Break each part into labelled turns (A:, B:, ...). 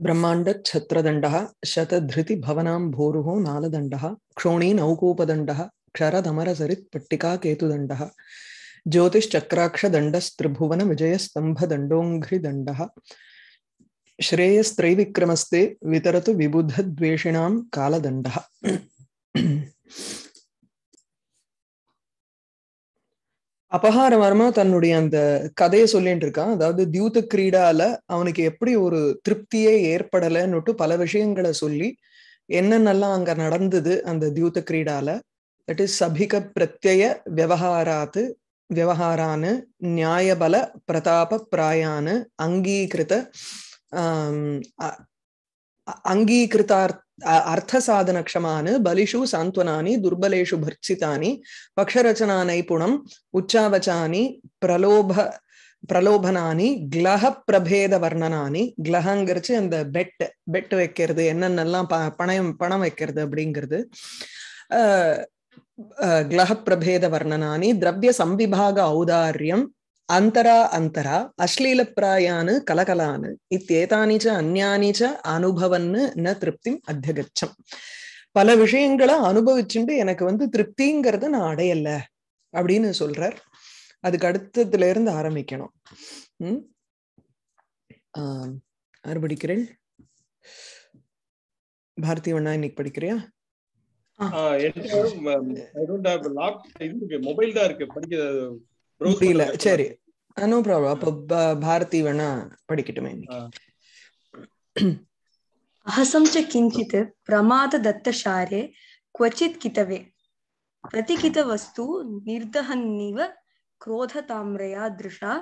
A: छत्रदंड ब्रह्माण्डच्छत्रदण्डः शतधृतिभवनां भोरुः नालदण्डः क्षोणीनौकूपदण्डः क्षरदमरसरित्पट्टिकाकेतुदण्डः ज्योतिश्चक्राक्षदण्डस्त्रिभुवनविजयस्तम्भदण्डोऽङ्घ्रिदण्डः श्रेयस्त्रैविक्रमस्ते वितरतु विबुधद्वेषिणां कालदण्डः அபகாரமரமா தன்னுடைய அந்த கதையை சொல்லிட்டு இருக்கான் அதாவது தியூத கிரீடால அவனுக்கு எப்படி ஒரு திருப்தியே ஏற்படலைன்னுட்டு பல விஷயங்களை சொல்லி என்னென்னலாம் அங்க நடந்தது அந்த தியூத கிரீடால தட் இஸ் சபிக பிரத்யய விவகாராத்து விவகாரானு நியாயபல பிரதாப பிராயானு அங்கீகிருத அங்கீகிருத்தார்த்த சாதன క్షమాన్ பலிஷு సాంత్వనాని దుర్బలేషు பர்ச்சிதானி பக்ஷரச்சனா నైపుణం உச்சாவச்சானி பிரலோப பிரலோபனானி கிளஹ பிரபேத வர்ணனானி கிளஹங்கிறச்சு அந்த பெட் பெட் வைக்கிறது என்னென்னலாம் ப பணம் பணம் வைக்கிறது அப்படிங்கிறது கிளஹ பிரபேத வர்ணனானி திரவிய சம்பிபாக ஔதாரியம் அந்தரா அந்தரா அश्लीलप्रायान् கலகலானு இத்தேதானி ச அந்யானி ச அனுபவன்னு ந திருப்திம் அத்தியகச்சம் பல விஷயங்களை அனுபவிச்சுட்டு எனக்கு வந்து திருப்திங்கிறத நான் அடையல அப்படின்னு சொல்றார் அதுக்கு அடுத்ததுல இருந்து ஆரம்பிக்கணும் உம் ஆஹ் பாரதி வண்ணா இன்னைக்கு படிக்கிறியா
B: மொபைல் தான் இருக்கு படிக்க புரியல சரி
A: நோ ப்ராப்ளம் அப்ப பாரதி வேணா படிக்கட்டுமே
B: அஹசம் ச கிஞ்சித் பிரமாத कितवे निर्दहन्निव क्रोधताम्रया दृशा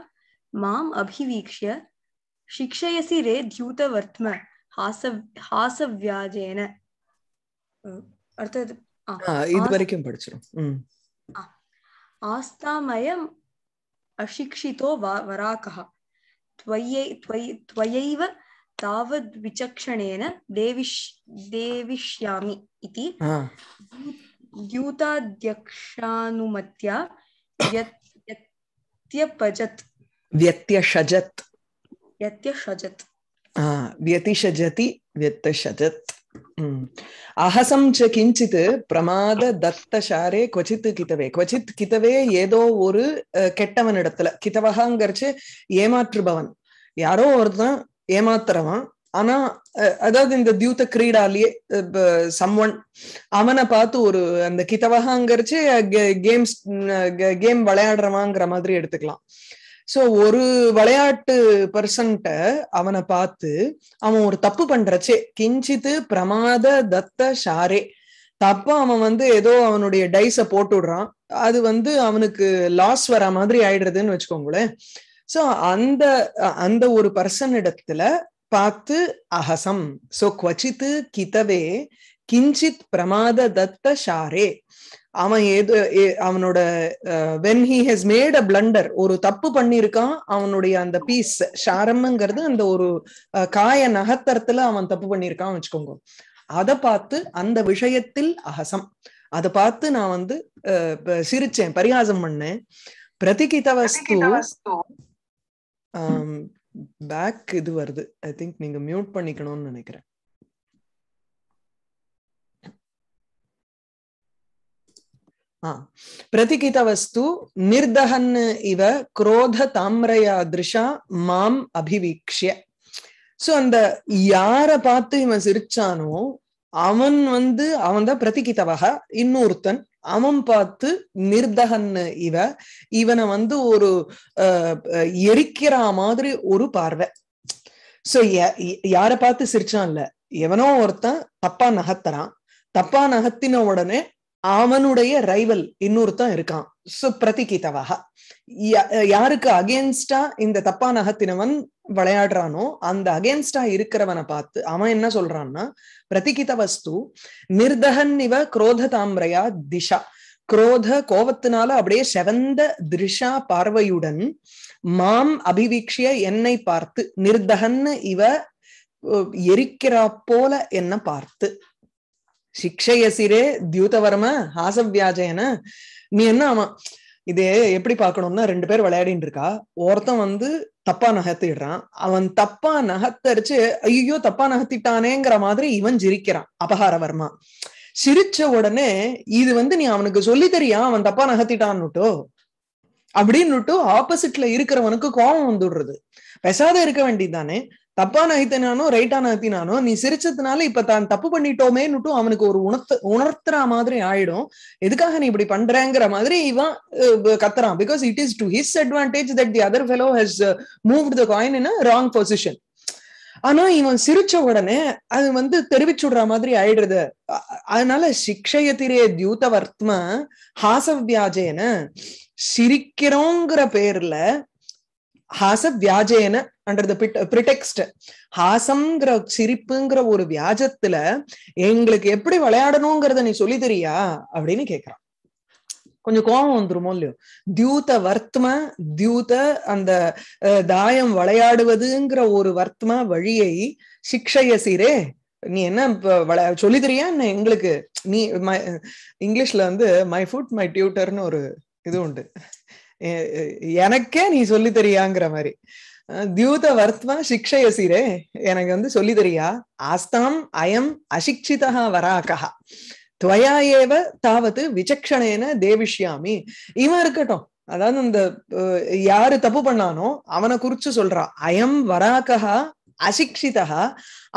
B: माम अभिवीक्ष्य शिक्षयसि रे द्यूतवर्त्म हासव हासव्याजेन अर्थात् इदुवरैकुम
A: पठिचिरोम्
B: आस्तामयम अशिक्षितो वा वराकः त्वय्यै त्वयि त्वयैव तावद्विचक्षणेन देविष् देविष्यामि इति द्यूताध्यक्षानुमत्या व्यत्यपजत्
A: व्यत्यषजत्
B: व्यत्यषजत्
A: व्यतिषजति व्यत्यषजत् அஹசம் ச கிஞ்சித் பிரமாத தத்தசாரே கொச்சித் கிதவே கொச்சித் கிதவே ஏதோ ஒரு கெட்டவன் இடத்துல கிதவகாங்கிறச்சு ஏமாற்றுபவன் யாரோ ஒருத்தன் ஏமாத்துறவன் ஆனா அதாவது இந்த தியூத்த கிரீடாலேயே சம்வன் அவனை பார்த்து ஒரு அந்த கிதவகாங்கிறச்சு கேம்ஸ் கேம் விளையாடுறவாங்கிற மாதிரி எடுத்துக்கலாம் சோ ஒரு விளையாட்டு பர்சன்ட்ட அவனை பார்த்து அவன் ஒரு தப்பு பண்றச்சே கிஞ்சித்து பிரமாத தத்த ஷாரே தப்பா அவன் வந்து ஏதோ அவனுடைய டைஸ போட்டு விடுறான் அது வந்து அவனுக்கு லாஸ் வர மாதிரி ஆயிடுறதுன்னு வச்சுக்கோங்களேன் சோ அந்த அந்த ஒரு பர்சன் இடத்துல பார்த்து அகசம் சோ குவச்சித்து கிதவே கிஞ்சித் பிரமாத தத்த ஷாரே அவன் ஏது அவனோட when he has made a blunder ஒரு தப்பு பண்ணிருக்கான் அவனுடைய அந்த பீஸ் ஷாரம்ங்கிறது அந்த ஒரு காய நகத்தரத்துல அவன் தப்பு பண்ணிருக்கான் வச்சுக்கோங்க அதை பார்த்து அந்த விஷயத்தில் அகசம் அதை பார்த்து நான் வந்து சிரிச்சேன் பரிகாசம் பண்ணேன் பிரதிகித வஸ்து பேக் இது வருது ஐ திங்க் நீங்க மியூட் பண்ணிக்கணும்னு நினைக்கிறேன் பிரதிகிதவஸ்து நிர்தகன் இவ குரோத தாமிரையா திருஷா மாம் அபிவீக்ஷிய சோ அந்த யார பார்த்து இவன் சிரிச்சானோ அவன் வந்து அவன் தான் பிரதிகிதவக இன்னொருத்தன் அவன் பார்த்து நிர்தகன் இவ இவனை வந்து ஒரு எரிக்கிற மாதிரி ஒரு பார்வை சோ யார பார்த்து சிரிச்சான்ல எவனோ ஒருத்தன் தப்பா நகத்துறான் தப்பா நகத்தின உடனே அவனுடைய ரைவல் இன்னொருத்தன் இருக்கான் சுப்ரதிகிதவாக யாருக்கு அகேன்ஸ்டா இந்த தப்பா நகத்தினவன் விளையாடுறானோ அந்த அகேன்ஸ்டா இருக்கிறவனை பார்த்து அவன் என்ன சொல்றான்னா பிரதிகித வஸ்து நிர்தகன் இவ குரோத தாமிரையா திஷா குரோத கோபத்தினால அப்படியே செவந்த திருஷா பார்வையுடன் மாம் அபிவீக்ஷிய என்னை பார்த்து நிர்தகன்னு இவ எரிக்கிறா போல என்ன பார்த்து சிக்ஷயசிரே தியூதவர்ம ஹாசவியாஜயன நீ என்ன ஆமா இது எப்படி பாக்கணும்னா ரெண்டு பேர் விளையாடிட்டு இருக்கா ஒருத்தன் வந்து தப்பா நகர்த்திடுறான் அவன் தப்பா நகர்த்தரிச்சு ஐயோ தப்பா நகர்த்திட்டானேங்கிற மாதிரி இவன் ஜிரிக்கிறான் அபகாரவர்மா சிரிச்ச உடனே இது வந்து நீ அவனுக்கு சொல்லி தெரியா அவன் தப்பா நகர்த்திட்டான்னுட்டோ அப்படின்னுட்டு ஆப்போசிட்ல இருக்கிறவனுக்கு கோபம் வந்துடுறது பெசாத இருக்க வேண்டியதுதானே தப்பான நானும் ரைட்டான ஐத்தினானோ நீ சிரிச்சதுனால இப்ப தான் தப்பு பண்ணிட்டோமேனுட்டும் அவனுக்கு ஒரு உணர்த்த உணர்த்துற மாதிரி ஆயிடும் எதுக்காக நீ இப்படி பண்றேங்கிற மாதிரி இவன் கத்துறான் because it is to his advantage that the other fellow has moved the coin in wrong position ஆனா இவன் சிரிச்ச உடனே அது வந்து தெரிவிச்சுடுற மாதிரி ஆயிடுறது அதனால சிக்ஷயத்திரே தியூதவர்த்ம ஹாசவியாஜேன சிரிக்கிறோங்கிற பேர்ல ஹாசவியாஜேன அண்டர் த பிரிடெக்ஸ்ட் ஹாசம்ங்கிற சிரிப்புங்கிற ஒரு வியாஜத்துல எங்களுக்கு எப்படி விளையாடணுங்கிறத நீ சொல்லி தெரியா அப்படின்னு கேக்குறான் கொஞ்சம் கோபம் வந்துருமோ இல்லையோ தியூத வர்த்தம தியூத அந்த தாயம் விளையாடுவதுங்கிற ஒரு வர்த்தம வழியை சிக்ஷைய சீரே நீ என்ன சொல்லி தெரியா எங்களுக்கு நீ மை இங்கிலீஷ்ல வந்து மை ஃபுட் மை டியூட்டர்னு ஒரு இது உண்டு எனக்கே நீ சொல்லி தெரியாங்கிற மாதிரி தியூத வர்த்வா சிக்ஷயசிரே எனக்கு வந்து சொல்லி தரியா ஆஸ்தாம் அயம் அசிக்ஷிதா வராகா துவயா ஏவ தாவது விசக்ஷணேன தேவிஷ்யாமி இவன் இருக்கட்டும் அதாவது இந்த யாரு தப்பு பண்ணானோ அவனை குறிச்சு சொல்றான் அயம் வராகா அசிக்ஷிதா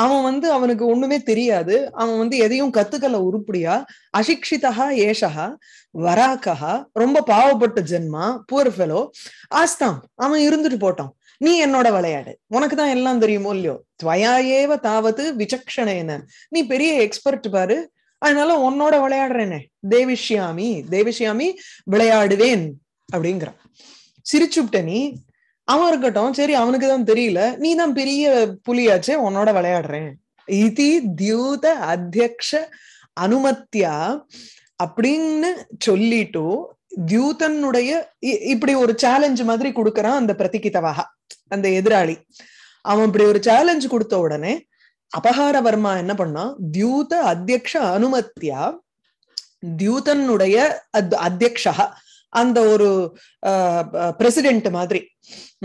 A: அவன் வந்து அவனுக்கு ஒண்ணுமே தெரியாது அவன் வந்து எதையும் கத்துக்கல உருப்படியா அசிக்ஷிதா ஏஷகா வராகா ரொம்ப பாவப்பட்ட ஜென்மா புவர் ஃபெலோ ஆஸ்தாம் அவன் இருந்துட்டு போட்டான் நீ என்னோட விளையாடு உனக்கு தான் எல்லாம் தெரியுமோ இல்லையோ துவயாயேவ தாவது விசக்ஷணேன நீ பெரிய எக்ஸ்பர்ட் பாரு அதனால உன்னோட விளையாடுறேனே தேவிஷ்யாமி தேவிஷ்யாமி விளையாடுவேன் அப்படிங்கிறான் சிரிச்சுப்ட்ட நீ அவன் இருக்கட்டும் சரி அவனுக்கு தான் தெரியல நீ தான் பெரிய புலியாச்சே உன்னோட விளையாடுறேன் இது தியூத அத்தியக்ஷ அனுமத்தியா அப்படின்னு சொல்லிட்டு தியூதனுடைய இப்படி ஒரு சேலஞ்சு மாதிரி கொடுக்கறான் அந்த பிரதிகிதவாக அந்த எதிராளி அவன் இப்படி ஒரு சேலஞ்சு கொடுத்த உடனே வர்மா என்ன பண்ணான் தியூத அத்தியக்ஷ அனுமத்தியா தியூதனுடைய அத்தியக்ஷா அந்த ஒரு பிரசிடென்ட் மாதிரி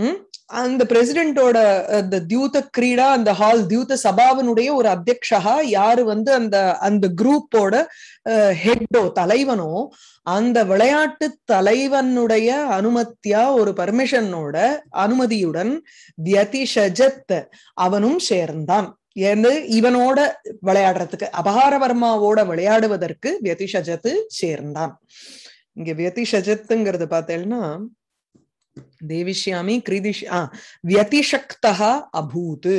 A: உம் அந்த பிரசிடென்டோட அந்த தியூத கிரீடா அந்த ஹால் தியூத சபாவினுடைய ஒரு அத்தியக்ஷா யாரு வந்து அந்த அந்த குரூப்போட ஹெட்டோ தலைவனோ அந்த விளையாட்டு தலைவனுடைய அனுமத்தியா ஒரு பர்மிஷனோட அனுமதியுடன் வியதிஷஜத் அவனும் சேர்ந்தான் இவனோட விளையாடுறதுக்கு அபகாரவர்மாவோட விளையாடுவதற்கு வியதிஷஜத்து சேர்ந்தான் இங்க வியதிஷஜத்துங்கிறது பார்த்தேன்னா தேவிஷ்யாமி கிரிதிஷ் ஆ வியதிசக்தகா அபூத்து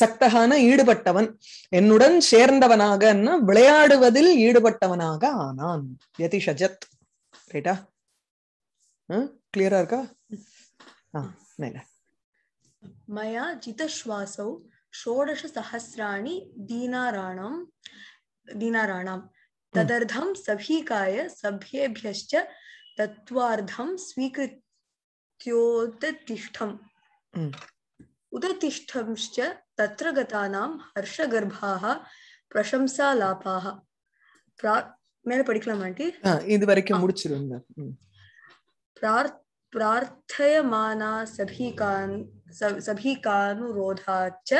A: சக்தகான ஈடுபட்டவன் என்னுடன் சேர்ந்தவனாக விளையாடுவதில் ஈடுபட்டவனாக ஆனான் வியதிஷஜத் ரைட்டா கிளியரா இருக்கா ஆ
B: மயா ஜிதஸ்வாசௌ ஷோடச சஹசிராணி தீனாராணம் தீனாராணம் ததர்தம் சபீகாய சபியேபியஸ்ச தத்துவார்த்தம் ஸ்வீகிருத் द्योततिष्ठम् उदतिष्ठंश्च तत्र गतानां हर्षगर्भाः प्रशंसालापाः பிரா மேல படிக்கலாமா ஆண்டி
A: இது வரைக்கும் முடிச்சிருங்க
B: பிரார்த்தயமானா சபி கான் சபி கானுரோதாச்ச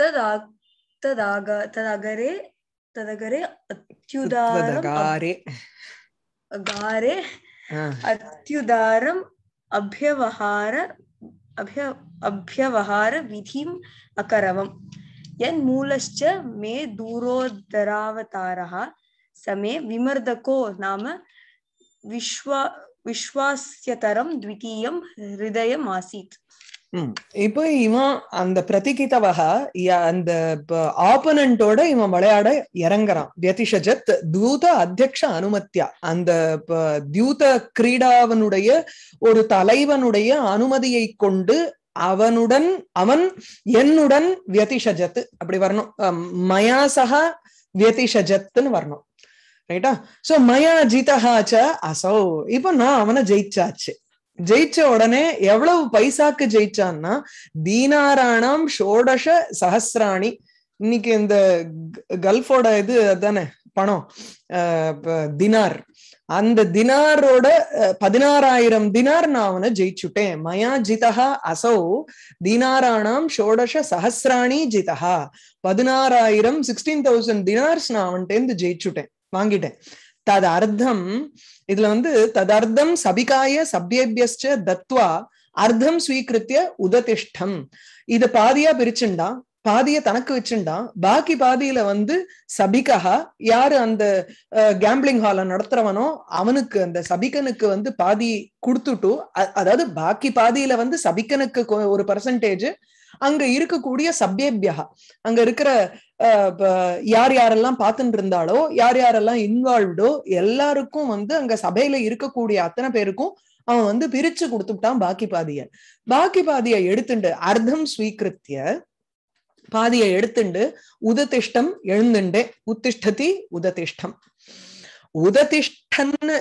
B: ததா ததாக ததகரே ததகரே அத்யுதாரம் அகாரே அத்யுதாரம் अभ्यवहार अभ्य अभ्यवहार विधिम् अकरवम् यन्मूलश्च मे दूरोदरावतारः समे विमर्दको नाम विश्वा विश्वास्यतरं द्वितीयं हृदयमासीत्
A: இப்போ இவன் அந்த பிரதிகிதவக அந்த ஆப்பனண்டோட இவன் விளையாட இறங்குறான் வியதிஷஜத் தூத அத்தியக்ஷ அனுமத்தியா அந்த தியூத கிரீடாவனுடைய ஒரு தலைவனுடைய அனுமதியை கொண்டு அவனுடன் அவன் என்னுடன் வியதிஷஜத் அப்படி வரணும் மயா சக வியதிஷஜத்துன்னு வரணும் ரைட்டா சோ மயா ஜிதஹாச்ச அசோ இப்போ நான் அவனை ஜெயிச்சாச்சு ஜெயிச்ச உடனே எவ்வளவு பைசாக்கு ஜெயிச்சான்னா தீனாராணாம் ஷோடஷ சஹசிராணி இன்னைக்கு இந்த கல்ஃபோட இது அதானே பணம் தினார் அந்த தினாரோட பதினாறாயிரம் தினார் நான் அவனை ஜெயிச்சுட்டேன் மயா ஜிதா அசௌ தினாராணாம் ஷோடஷ சஹசிராணி ஜிதா பதினாறாயிரம் சிக்ஸ்டீன் தௌசண்ட் தினார்ஸ் நான் அவன்கிட்ட இருந்து ஜெயிச்சுட்டேன் வாங்கிட்டேன் தது அர்த்தம் இதுல வந்து ததர்த்தம் சபிகாய சபியபியஸ்ட தத்வா அர்த்தம் ஸ்வீகிருத்திய உததிஷ்டம் இத பாதியா பிரிச்சுண்டா பாதிய தனக்கு வச்சுண்டான் பாக்கி பாதியில வந்து சபிகா யாரு அந்த கேம்பிளிங் ஹால நடத்துறவனோ அவனுக்கு அந்த சபிகனுக்கு வந்து பாதி கொடுத்துட்டு அதாவது பாக்கி பாதியில வந்து சபிகனுக்கு ஒரு பர்சன்டேஜ் அங்க இருக்கக்கூடிய சபேபியகா அங்க இருக்கிற யார் யாரெல்லாம் பார்த்துட்டு இருந்தாலோ யார் யாரெல்லாம் இன்வால்வ்டோ எல்லாருக்கும் வந்து அங்க சபையில இருக்கக்கூடிய அத்தனை பேருக்கும் அவன் வந்து பிரிச்சு கொடுத்துட்டான் பாக்கி பாதிய பாக்கி பாதிய எடுத்துண்டு அர்த்தம் ஸ்வீகிருத்திய பாதியை எடுத்துண்டு உததிஷ்டம் எழுந்துண்டே உத்திஷ்டதி உததிஷ்டம் உததிஷ்டன்னு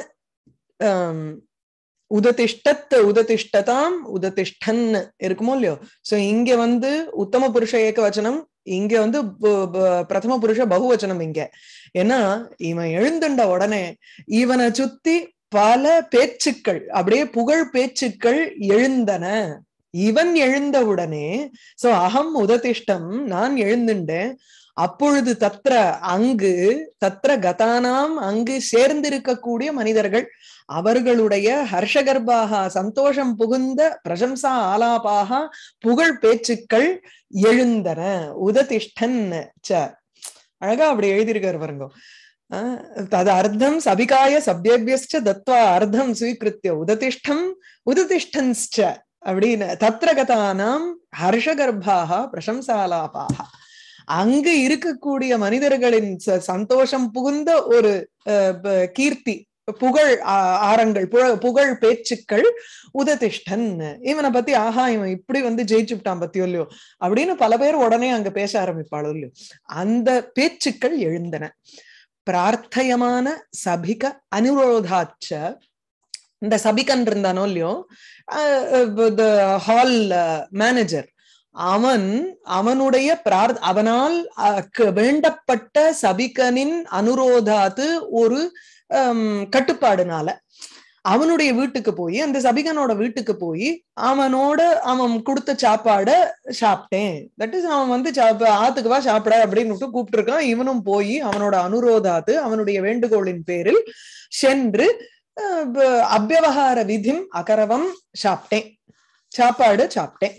A: உததிஷ்டத் உததிஷ்டதாம் உததிஷ்டன் இருக்குமோ இல்லையோ சோ இங்க வந்து உத்தம புருஷ ஏக வச்சனம் இங்க வந்து பிரதம புருஷ பகுவச்சனம் இங்க ஏன்னா இவன் எழுந்துண்ட உடனே இவனை சுத்தி பல பேச்சுக்கள் அப்படியே புகழ் பேச்சுக்கள் எழுந்தன இவன் எழுந்தவுடனே சோ அகம் உததிஷ்டம் நான் எழுந்துண்டேன் அப்பொழுது தத்ர அங்கு தத்ர கதானாம் அங்கு சேர்ந்திருக்கக்கூடிய மனிதர்கள் அவர்களுடைய ஹர்ஷகர்பாக சந்தோஷம் புகுந்த பிரசம்சா ஆலாபாக புகழ் பேச்சுக்கள் எழுந்தன உததிஷ்டன் ச அழகா அப்படி எழுதியிருக்கார் பாருங்க தது அர்த்தம் சபிகாய சபியபியஸ்ட தத்வா அர்த்தம் சுவீகிருத்திய உததிஷ்டம் உததிஷ்டன்ஸ்ட அப்படின்னு தத்ர ஹர்ஷகர்பாக பிரசம்சாலாபாக அங்கு இருக்கக்கூடிய மனிதர்களின் சந்தோஷம் புகுந்த ஒரு கீர்த்தி புகழ் ஆரங்கள் புகழ் பேச்சுக்கள் உததிஷ்டன் இவனை பத்தி ஆஹா இவன் இப்படி வந்து விட்டான் பத்தியோ இல்லையோ அப்படின்னு பல பேர் உடனே அங்க பேச ஆரம்பிப்பாளோ இல்லையோ அந்த பேச்சுக்கள் எழுந்தன பிரார்த்தயமான சபிக அனுரோதாச்ச இந்த சபிகன் இருந்தானோ இல்லையோ ஹால் மேனேஜர் அவன் அவனுடைய பிரார் அவனால் வேண்டப்பட்ட சபிகனின் அனுரோதாது ஒரு கட்டுப்பாடுனால அவனுடைய வீட்டுக்கு போய் அந்த சபிகனோட வீட்டுக்கு போய் அவனோட அவன் கொடுத்த சாப்பாட சாப்பிட்டேன் தட் இஸ் அவன் வந்து ஆத்துக்குவா சாப்பிட அப்படின்னு கூப்பிட்டு இருக்கான் இவனும் போய் அவனோட அனுரோதாத்து அவனுடைய வேண்டுகோளின் பேரில் சென்று அபியவகார விதிம் அகரவம் சாப்பிட்டேன் சாப்பாடு சாப்பிட்டேன்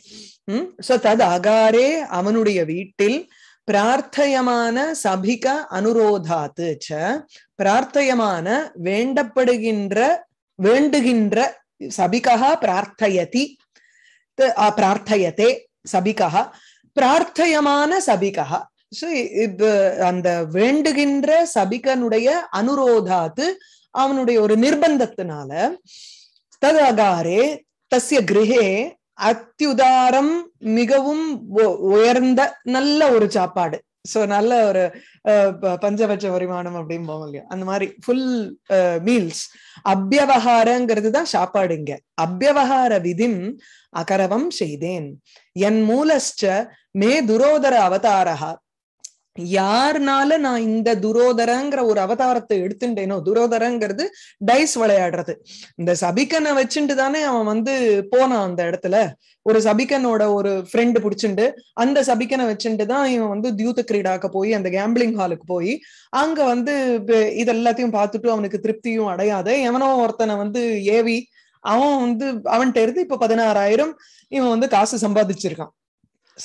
A: சோ தது அகாரே அவனுடைய வீட்டில் பிரார்த்தயமான சபிக அனுரோதாத்து ச பிரார்த்தயமான வேண்டப்படுகின்ற வேண்டுகின்ற சபிகா பிரார்த்தயதி பிரார்த்தயத்தே சபிகா பிரார்த்தயமான சபிகா அந்த வேண்டுகின்ற சபிகனுடைய அனுரோதாத்து அவனுடைய ஒரு நிர்பந்தத்தினால தது அகாரே தசிய கிரகே அத்தியுதாரம் மிகவும் உயர்ந்த நல்ல ஒரு சாப்பாடு சோ நல்ல ஒரு பஞ்சபட்ச பரிமாணம் அப்படின்னு போவோம் அந்த மாதிரி ஃபுல் மீல்ஸ் அபியவகாரங்கிறது தான் சாப்பாடு இங்க அபியவகார விதிம் அகரவம் செய்தேன் என் மூலஸ்ட மே துரோதர அவதாரகா யாருனால நான் இந்த துரோதரங்கிற ஒரு அவதாரத்தை எடுத்துட்டேனோ துரோதரங்கிறது டைஸ் விளையாடுறது இந்த சபிக்கனை வச்சுட்டு தானே அவன் வந்து போனான் அந்த இடத்துல ஒரு சபிக்கனோட ஒரு ஃப்ரெண்டு பிடிச்சிண்டு அந்த சபிக்கனை வச்சுட்டு தான் இவன் வந்து தியூத கிரீடாக்க போய் அந்த கேம்பிளிங் ஹாலுக்கு போய் அங்க வந்து இதெல்லாத்தையும் பார்த்துட்டு அவனுக்கு திருப்தியும் அடையாத எவனோ ஒருத்தனை வந்து ஏவி அவன் வந்து அவன்கிட்ட இருந்து இப்ப பதினாறாயிரம் இவன் வந்து காசு சம்பாதிச்சிருக்கான்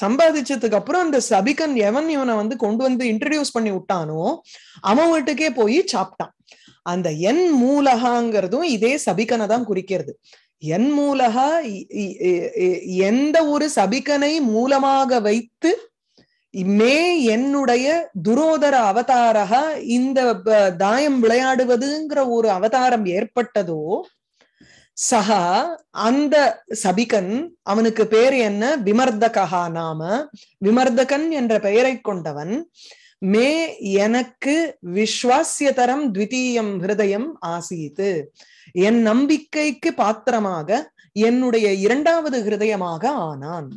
A: சம்பாதிச்சதுக்கு அப்புறம் அந்த சபிகன் எவன் இவனை வந்து கொண்டு வந்து இன்ட்ரடியூஸ் பண்ணி விட்டானோ அவன் வீட்டுக்கே போய் சாப்பிட்டான் அந்த என் மூலகாங்கிறதும் இதே சபிகனை தான் குறிக்கிறது என் மூலகா எந்த ஒரு சபிகனை மூலமாக வைத்து மே என்னுடைய துரோதர அவதாரக இந்த தாயம் விளையாடுவதுங்கிற ஒரு அவதாரம் ஏற்பட்டதோ சஹா அந்த சபிகன் அவனுக்கு பேர் என்ன விமர்தகா நாம விமர்தகன் என்ற பெயரை கொண்டவன் மே எனக்கு விஸ்வாசியதரம் த்விதீயம் ஹிருதயம் ஆசீத்து என் நம்பிக்கைக்கு பாத்திரமாக என்னுடைய இரண்டாவது ஹிருதயமாக ஆனான்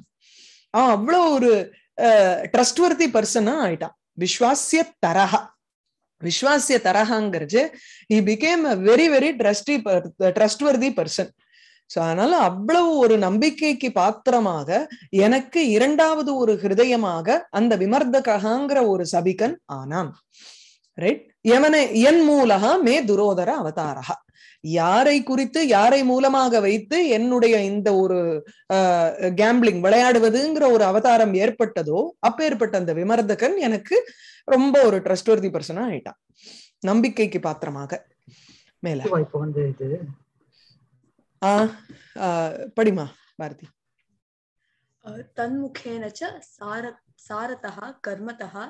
A: அவன் அவ்வளோ ஒரு ட்ரஸ்ட்வர்த்தி பர்சனா ஆயிட்டான் விஸ்வாசிய தரகா விஸ்வாசிய தரகாங்கிறது he became a very very trusty trustworthy person so அதனால அவ்வளவு ஒரு நம்பிக்கைக்கு பாத்திரமாக எனக்கு இரண்டாவது ஒரு ஹிருதயமாக அந்த விமர்தகாங்கிற ஒரு சபிகன் ஆனான் ரைட் எவனை என் மூலகா மே துரோதர அவதாரகா யாரை குறித்து யாரை மூலமாக வைத்து என்னுடைய இந்த ஒரு கேம்பிளிங் விளையாடுவதுங்கிற ஒரு அவதாரம் ஏற்பட்டதோ அப்ப ஏற்பட்ட அந்த விமர்தகன் எனக்கு ரொம்ப ஒரு ட்ரஸ்ட்வர்தி பர்சனா ஆயிட்டான் நம்பிக்கைக்கு பாத்திரமாக மேல வந்து படிமா பாரதி
B: தன்முகேன சார சாரதா கர்மதா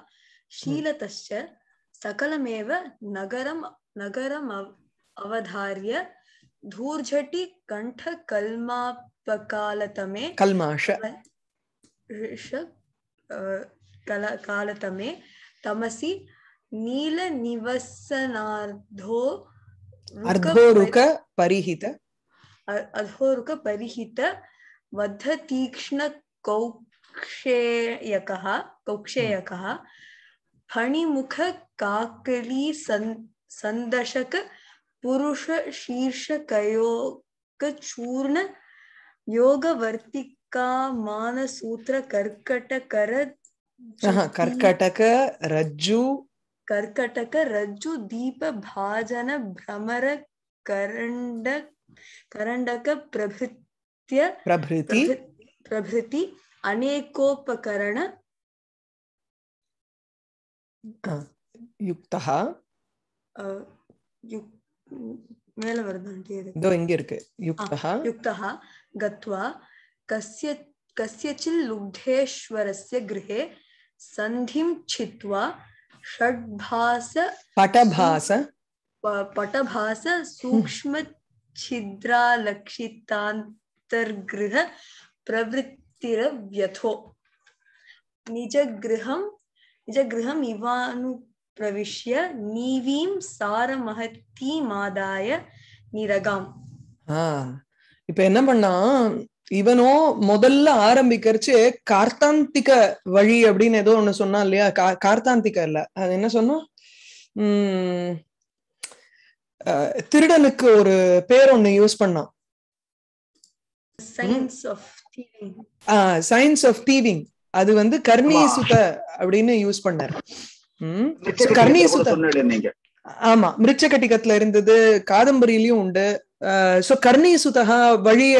B: சீலதச்ச சகலமேவ நகரம் நகரம் अवधार्य धूर्झटी कंठ कल्मापकालतमे कल्माश कालतमे तमसि नील निवसनार्धो अर्धोरुक परिहित अर्धोरुक परिहित वद्ध तीक्ष्ण कौक्षेयकः कौक्षेयकः हम्म। फणिमुख काकली संदशक पुरुष शीर्ष कयोग चूर्ण योग वर्तिका मान सूत्र कर्कटक
A: कर्कटक
B: रज्जु कर्कटक रज्जु दीप भाजन भ्रमर करंड करंडक प्रभृत्य
A: प्रभृति
B: प्रभृति अनेकोपकरण युक्तः युक्त மேல இதோ
A: இங்க இருக்கு யுக்தஹா
B: யுக்தஹா கத்வா इवानु பிரவிஷ்ய நீவீம் சார மகத்தி மாதாய நிரகாம்
A: இப்ப என்ன பண்ணா இவனோ முதல்ல ஆரம்பிக்கிறச்சு கார்த்தாந்திக வழி அப்படின்னு ஏதோ ஒண்ணு சொன்னா இல்லையா கார்த்தாந்திக இல்ல அது என்ன சொன்னா உம் திருடனுக்கு ஒரு பேர் ஒண்ணு யூஸ் பண்ணான் சயின்ஸ் ஆஃப் தீவிங் அது வந்து கர்ணீசுத அப்படின்னு யூஸ் பண்ணார் ஆமா மிருச்ச கட்டிகத்துல இருந்தது காதம்பரியிலயும் உண்டு சோ கர்ணி வழிய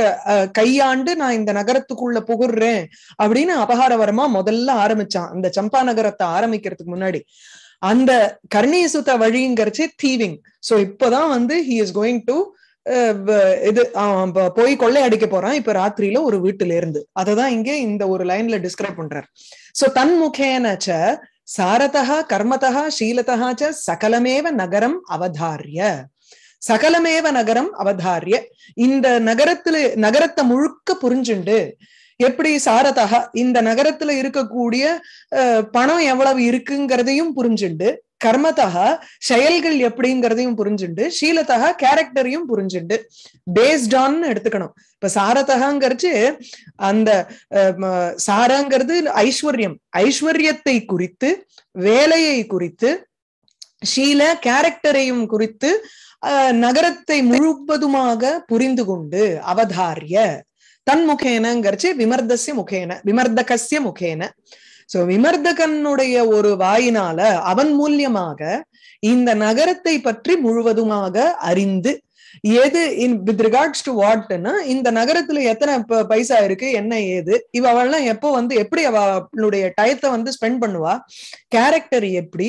A: கையாண்டு நான் இந்த நகரத்துக்குள்ள புகுறேன் அப்படின்னு அபகாரவரமா முதல்ல ஆரம்பிச்சான் அந்த சம்பா நகரத்தை ஆரம்பிக்கிறதுக்கு முன்னாடி அந்த கர்ணீசுத வழிங்கிறச்சு தீவிங் சோ இப்பதான் வந்து ஹி இஸ் கோயிங் டு இது போய் கொள்ளை அடிக்க போறான் இப்ப ராத்திரியில ஒரு வீட்டுல இருந்து அததான் இங்க இந்த ஒரு லைன்ல டிஸ்கிரைப் பண்றாரு சோ தன் முகேனச்ச சாரதா கர்மதா சீலதா ச சகலமேவ நகரம் அவதாரிய சகலமேவ நகரம் அவதாரிய இந்த நகரத்துல நகரத்தை முழுக்க புரிஞ்சுண்டு எப்படி சாரதா இந்த நகரத்துல இருக்கக்கூடிய பணம் எவ்வளவு இருக்குங்கிறதையும் புரிஞ்சுண்டு கர்மத்தகா செயல்கள் எப்படிங்கிறதையும் புரிஞ்சுண்டு ஷீலத்தகா கேரக்டரையும் புரிஞ்சுண்டு பேஸ்ட் ஆன் எடுத்துக்கணும் இப்ப சாரதகாங்கிறது அந்த சாரங்கிறது ஐஸ்வர்யம் ஐஸ்வர்யத்தை குறித்து வேலையை குறித்து ஷீல கேரக்டரையும் குறித்து நகரத்தை முழுவதுமாக புரிந்து கொண்டு அவதாரிய தன் முகேனங்கிறச்சு விமர்தசிய முகேன விமர்தகசிய முகேன சோ விமர்தகனுடைய ஒரு வாயினால அவன் மூலியமாக இந்த நகரத்தை பற்றி முழுவதுமாக அறிந்து எது இன் வித் ரிகார்ட்ஸ் டு வாட்னா இந்த நகரத்துல எத்தனை பைசா இருக்கு என்ன ஏது அவள்லாம் எப்போ வந்து எப்படி அவளுடைய டயத்தை வந்து ஸ்பெண்ட் பண்ணுவா கேரக்டர் எப்படி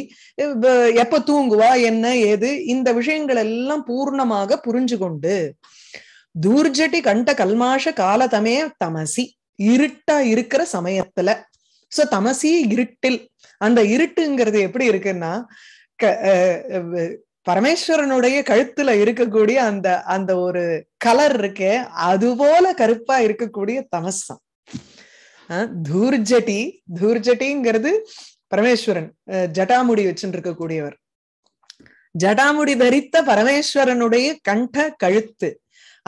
A: எப்ப தூங்குவா என்ன ஏது இந்த விஷயங்கள் எல்லாம் பூர்ணமாக புரிஞ்சு கொண்டு தூர்ஜட்டி கண்ட கல்மாஷ காலதமே தமசி இருட்டா இருக்கிற சமயத்துல சோ தமசி இருட்டில் அந்த இருட்டுங்கிறது எப்படி இருக்குன்னா பரமேஸ்வரனுடைய கழுத்துல இருக்கக்கூடிய அந்த அந்த ஒரு கலர் இருக்கே அது போல கருப்பா இருக்கக்கூடிய தமசம் தூர்ஜட்டி தூர்ஜட்டிங்கிறது பரமேஸ்வரன் ஜட்டாமுடி வச்சுட்டு இருக்கக்கூடியவர் ஜடாமுடி தரித்த பரமேஸ்வரனுடைய கண்ட கழுத்து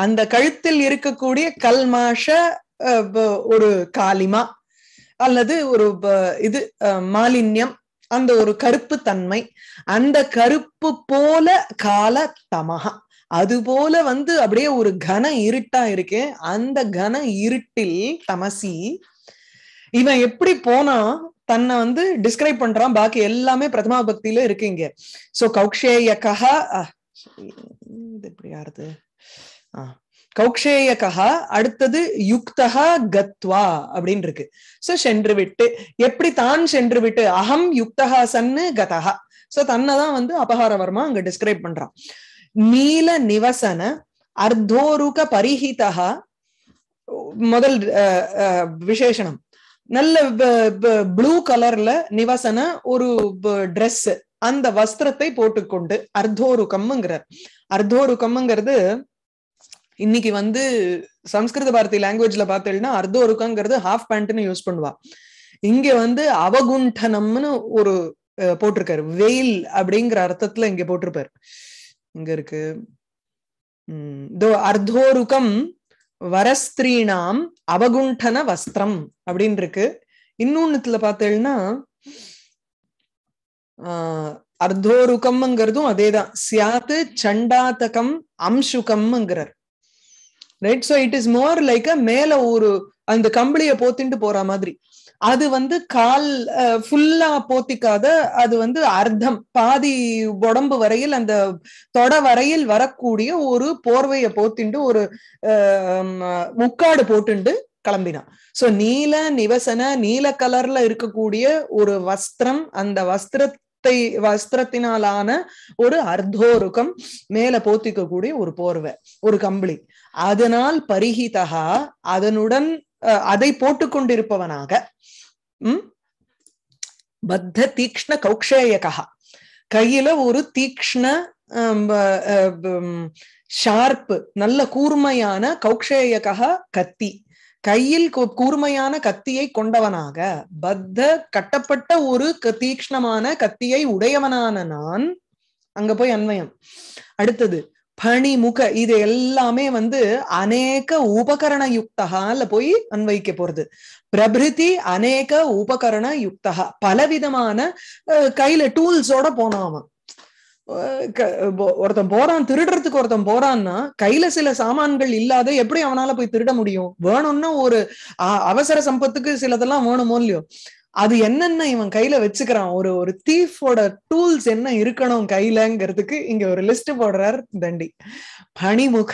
A: அந்த கழுத்தில் இருக்கக்கூடிய கல்மாஷ ஒரு காலிமா அல்லது ஒரு இது மாலின்யம் அந்த ஒரு கருப்பு தன்மை அந்த கருப்பு போல கால தமகா அது போல வந்து அப்படியே ஒரு கன இருட்டா இருக்கு அந்த கன இருட்டில் தமசி இவன் எப்படி போனா தன்னை வந்து டிஸ்கிரைப் பண்றான் பாக்கி எல்லாமே பிரதமா பக்தியில இருக்கு இங்க சோ கௌக்ஷேய இது எப்படி யாருது ஆஹ் கௌக்ஷேயகா அடுத்தது யுக்தகா கத்வா அப்படின்னு இருக்கு சோ சென்று விட்டு எப்படி தான் சென்று விட்டு அகம் யுக்தகா சன்னு கதகா சோ தன்னைதான் வந்து அபகாரவர்மா அங்க டிஸ்கிரைப் பண்றான் நீல நிவசன அர்த்தோருக பரிஹிதா முதல் விசேஷனம் நல்ல ப்ளூ கலர்ல நிவசன ஒரு ட்ரெஸ் அந்த வஸ்திரத்தை போட்டுக்கொண்டு அர்த்தோருக்கம்ங்கிறார் அர்த்தோருக்கம்ங்கிறது இன்னைக்கு வந்து சம்ஸ்கிருத பாரதி லாங்குவேஜ்ல பார்த்தேன்னா அர்த்தம் இருக்காங்கிறது ஹாஃப் பேண்ட்னு யூஸ் பண்ணுவா இங்க வந்து அவகுண்டனம்னு ஒரு போட்டிருக்காரு வெயில் அப்படிங்கிற அர்த்தத்துல இங்க போட்டிருப்பாரு இங்க இருக்கு அர்த்தோருக்கம் வரஸ்திரீனாம் அவகுண்டன வஸ்திரம் அப்படின்னு இருக்கு இன்னொன்னுத்துல பார்த்தேன்னா அர்த்தோருக்கம்ங்கிறதும் அதேதான் சியாத்து சண்டாத்தகம் அம்சுகம்ங்கிறார் right so it is more like a மேல ஒரு அந்த கம்பளிய போத்திட்டு போற மாதிரி அது வந்து கால் ஃபுல்லா போத்திக்காத அது வந்து அர்த்தம் பாதி உடம்பு வரையில் அந்த தொட வரையில் வரக்கூடிய ஒரு போர்வைய போத்திண்டு ஒரு முக்காடு போட்டுண்டு கிளம்பினான் சோ நீல நிவசன நீல கலர்ல இருக்கக்கூடிய ஒரு வஸ்திரம் அந்த வஸ்திரத்தை வஸ்திரத்தினாலான ஒரு அர்த்தோருக்கம் மேல போத்திக்க கூடிய ஒரு போர்வை ஒரு கம்பளி அதனால் பரிகிதா அதனுடன் அதை போட்டுக்கொண்டிருப்பவனாக உம் பத்த தீக்ஷ்ண கௌக்ஷேயகா கையில ஒரு தீக்ஷ்ண ஷார்ப்பு நல்ல கூர்மையான கௌக்ஷேயகா கத்தி கையில் கூர்மையான கத்தியை கொண்டவனாக பத்த கட்டப்பட்ட ஒரு தீக்ஷ்ணமான கத்தியை உடையவனான நான் அங்க போய் அன்வயம் அடுத்தது பணிமுக இது எல்லாமே வந்து அநேக உபகரண யுக்தகால போய் அன்வைக்க போறது பிரபிருதி அநேக உபகரண யுக்தகா பலவிதமான கையில டூல்ஸோட போனான் அவன் ஒருத்தன் போறான் திருடுறதுக்கு ஒருத்தன் போறான்னா கையில சில சாமான்கள் இல்லாத எப்படி அவனால போய் திருட முடியும் வேணும்னா ஒரு அவசர சம்பத்துக்கு சிலதெல்லாம் வேணுமோ இல்லையோ அது என்னென்ன இவன் கையில வச்சுக்கிறான் ஒரு ஒரு தீஃபோட டூல்ஸ் என்ன இருக்கணும் கையிலங்கிறதுக்கு இங்க ஒரு லிஸ்ட் போடுறார் தண்டி பனிமுக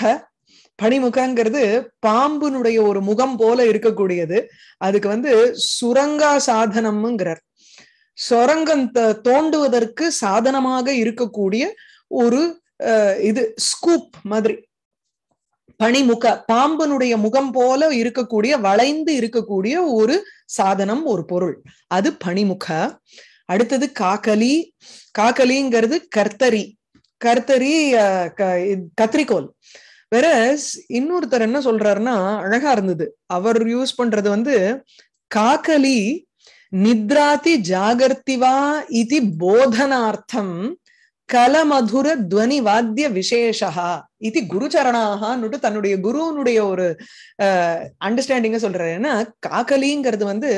A: பனிமுகங்கிறது பாம்புனுடைய ஒரு முகம் போல இருக்கக்கூடியது அதுக்கு வந்து சுரங்கா சாதனம்ங்கிறார் சுரங்கம் தோண்டுவதற்கு சாதனமாக இருக்கக்கூடிய ஒரு இது ஸ்கூப் மாதிரி பனிமுக பாம்பனுடைய முகம் போல இருக்கக்கூடிய வளைந்து இருக்கக்கூடிய ஒரு சாதனம் ஒரு பொருள் அது பனிமுக அடுத்தது காக்கலி காக்கலிங்கிறது கர்த்தரி கர்த்தரி கத்திரிக்கோல் வேற இன்னொருத்தர் என்ன சொல்றாருன்னா அழகா இருந்தது அவர் யூஸ் பண்றது வந்து காக்கலி நித்ராதி ஜாகர்த்திவா இது போதனார்த்தம் கலமதுர துவனி வாத்திய விசேஷகா இது குருச்சரணாகன்னுட்டு தன்னுடைய குருனுடைய ஒரு அஹ் அண்டர்ஸ்டாண்டிங்க சொல்றாரு ஏன்னா காக்கலிங்கிறது வந்து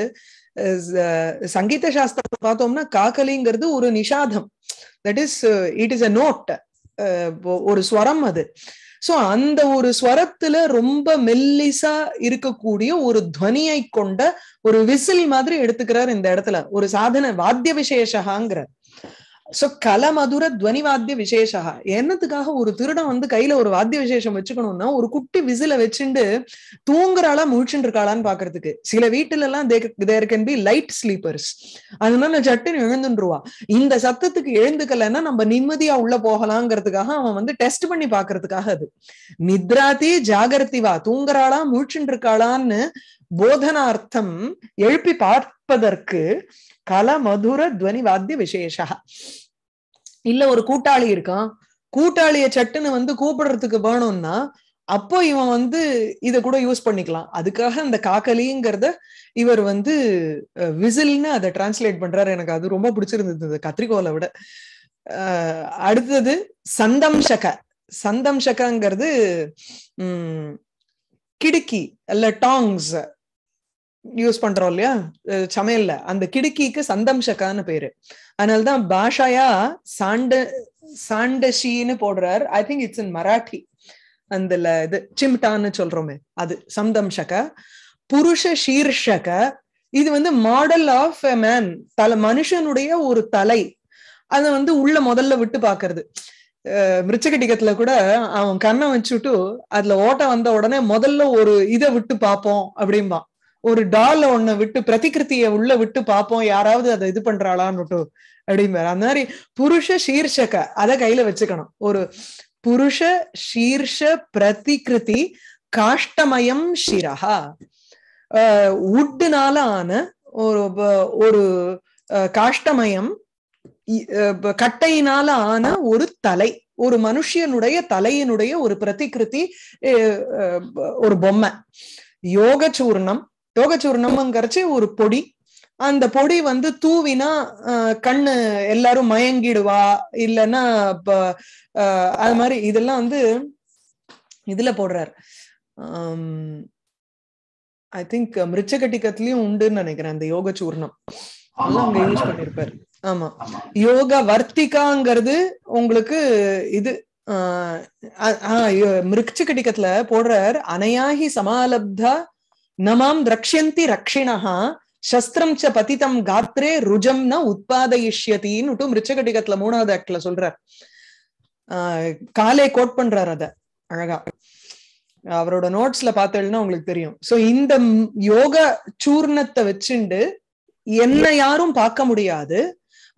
A: சங்கீத சாஸ்திரத்தை பார்த்தோம்னா காக்கலிங்கிறது ஒரு நிஷாதம் that is it is a note ஒரு ஸ்வரம் அது சோ அந்த ஒரு ஸ்வரத்துல ரொம்ப மெல்லிசா இருக்கக்கூடிய ஒரு துவனியை கொண்ட ஒரு விசில் மாதிரி எடுத்துக்கிறார் இந்த இடத்துல ஒரு சாதன வாத்திய விசேஷகாங்கிறார் சோ கலமதுர துவனி வாத்திய விசேஷகா என்னத்துக்காக ஒரு திருடம் வந்து கையில ஒரு வாத்திய விசேஷம் வச்சுக்கணும்னா ஒரு குட்டி விசில வச்சுண்டு தூங்குறாளா முழிச்சுட்டு இருக்காளான்னு பாக்குறதுக்கு சில வீட்டுல எல்லாம் there can be light sleepers அதனால சட்டுன்னு எழுந்துருவா இந்த சத்தத்துக்கு எழுந்துக்கலன்னா நம்ம நிம்மதியா உள்ள போகலாங்கிறதுக்காக அவன் வந்து டெஸ்ட் பண்ணி பாக்குறதுக்காக அது நித்ராதி வா தூங்குறாளா முழிச்சுட்டு இருக்காளான்னு போதனார்த்தம் எழுப்பி பார்ப்பதற்கு கல மதுர துவனி வாத்திய விசேஷா இல்ல ஒரு கூட்டாளி இருக்கான் கூட்டாளிய சட்டுன்னு வந்து கூப்பிடுறதுக்கு வேணும்னா அப்போ இவன் வந்து இத கூட யூஸ் பண்ணிக்கலாம் அதுக்காக அந்த காக்கலிங்கிறத இவர் வந்து விசில்னு அதை டிரான்ஸ்லேட் பண்றாரு எனக்கு அது ரொம்ப பிடிச்சிருந்தது கத்திரிக்கோலை விட அடுத்தது சந்தம்சக சந்தம்சகங்கிறது உம் கிடுக்கி அல்ல டாங்ஸ் யூஸ் பண்றோம் இல்லையா சமையல்ல அந்த கிடுக்கிக்கு சந்தம்சக்கான்னு பேரு அதனாலதான் பாஷாயா சாண்ட சாண்டஷின்னு போடுறார் I think it's in Marathi அந்த இது சிம்டான்னு சொல்றோமே அது சம்தம்சக புருஷ சீர்ஷக இது வந்து மாடல் ஆஃப் எ மேன் தல மனுஷனுடைய ஒரு தலை அதை வந்து உள்ள முதல்ல விட்டு பாக்குறது மிருச்சகட்டிகத்துல கூட அவன் கண்ணை வச்சுட்டு அதுல ஓட்ட வந்த உடனே முதல்ல ஒரு இதை விட்டு பார்ப்போம் அப்படிம்பான் ஒரு டால்ல ஒண்ணு விட்டு பிரதிகிருத்திய உள்ள விட்டு பார்ப்போம் யாராவது அதை இது பண்றாளான்னு அப்படிங்கிற அந்த மாதிரி புருஷ சீர்ஷக அத கையில வச்சுக்கணும் ஒரு புருஷ சீர்ஷ பிரதிகிருதி காஷ்டமயம் சிரஹா உட்டுனால ஆன ஒரு ஒரு காஷ்டமயம் கட்டையினால ஆன ஒரு தலை ஒரு மனுஷியனுடைய தலையினுடைய ஒரு பிரதிகிருதி ஒரு பொம்மை யோக சூர்ணம் கரைச்சி ஒரு பொடி அந்த பொடி வந்து தூவினா கண்ணு எல்லாரும் மயங்கிடுவா இல்லைன்னா அது மாதிரி இதெல்லாம் வந்து இதுல போடுறாரு ஐ திங்க் மிருச்சகட்டிக்கத்துலயும் உண்டுன்னு நினைக்கிறேன் அந்த யோக சூர்ணம் அதெல்லாம் யூஸ் பண்ணிருப்பாரு ஆமா யோக வர்த்திகாங்கிறது உங்களுக்கு இது மிருச்சகட்டிக்கத்துல போடுறார் அனையாகி சமாலப்தா நமாம் திரக்ஷந்தி ரக்ஷிணஹா சஸ்திரம் ச பதித்தம் காத்ரே ருஜம் ந உட்பாதயிஷ்யத்தின்னு மிருச்சகடிகத்துல மூணாவது ஆக்ட்ல சொல்றார் ஆஹ் காலே கோட் பண்றார் அத அழகா அவரோட நோட்ஸ்ல பார்த்தேன்னா உங்களுக்கு தெரியும் சோ இந்த யோக சூர்ணத்தை வச்சுண்டு என்ன யாரும் பார்க்க முடியாது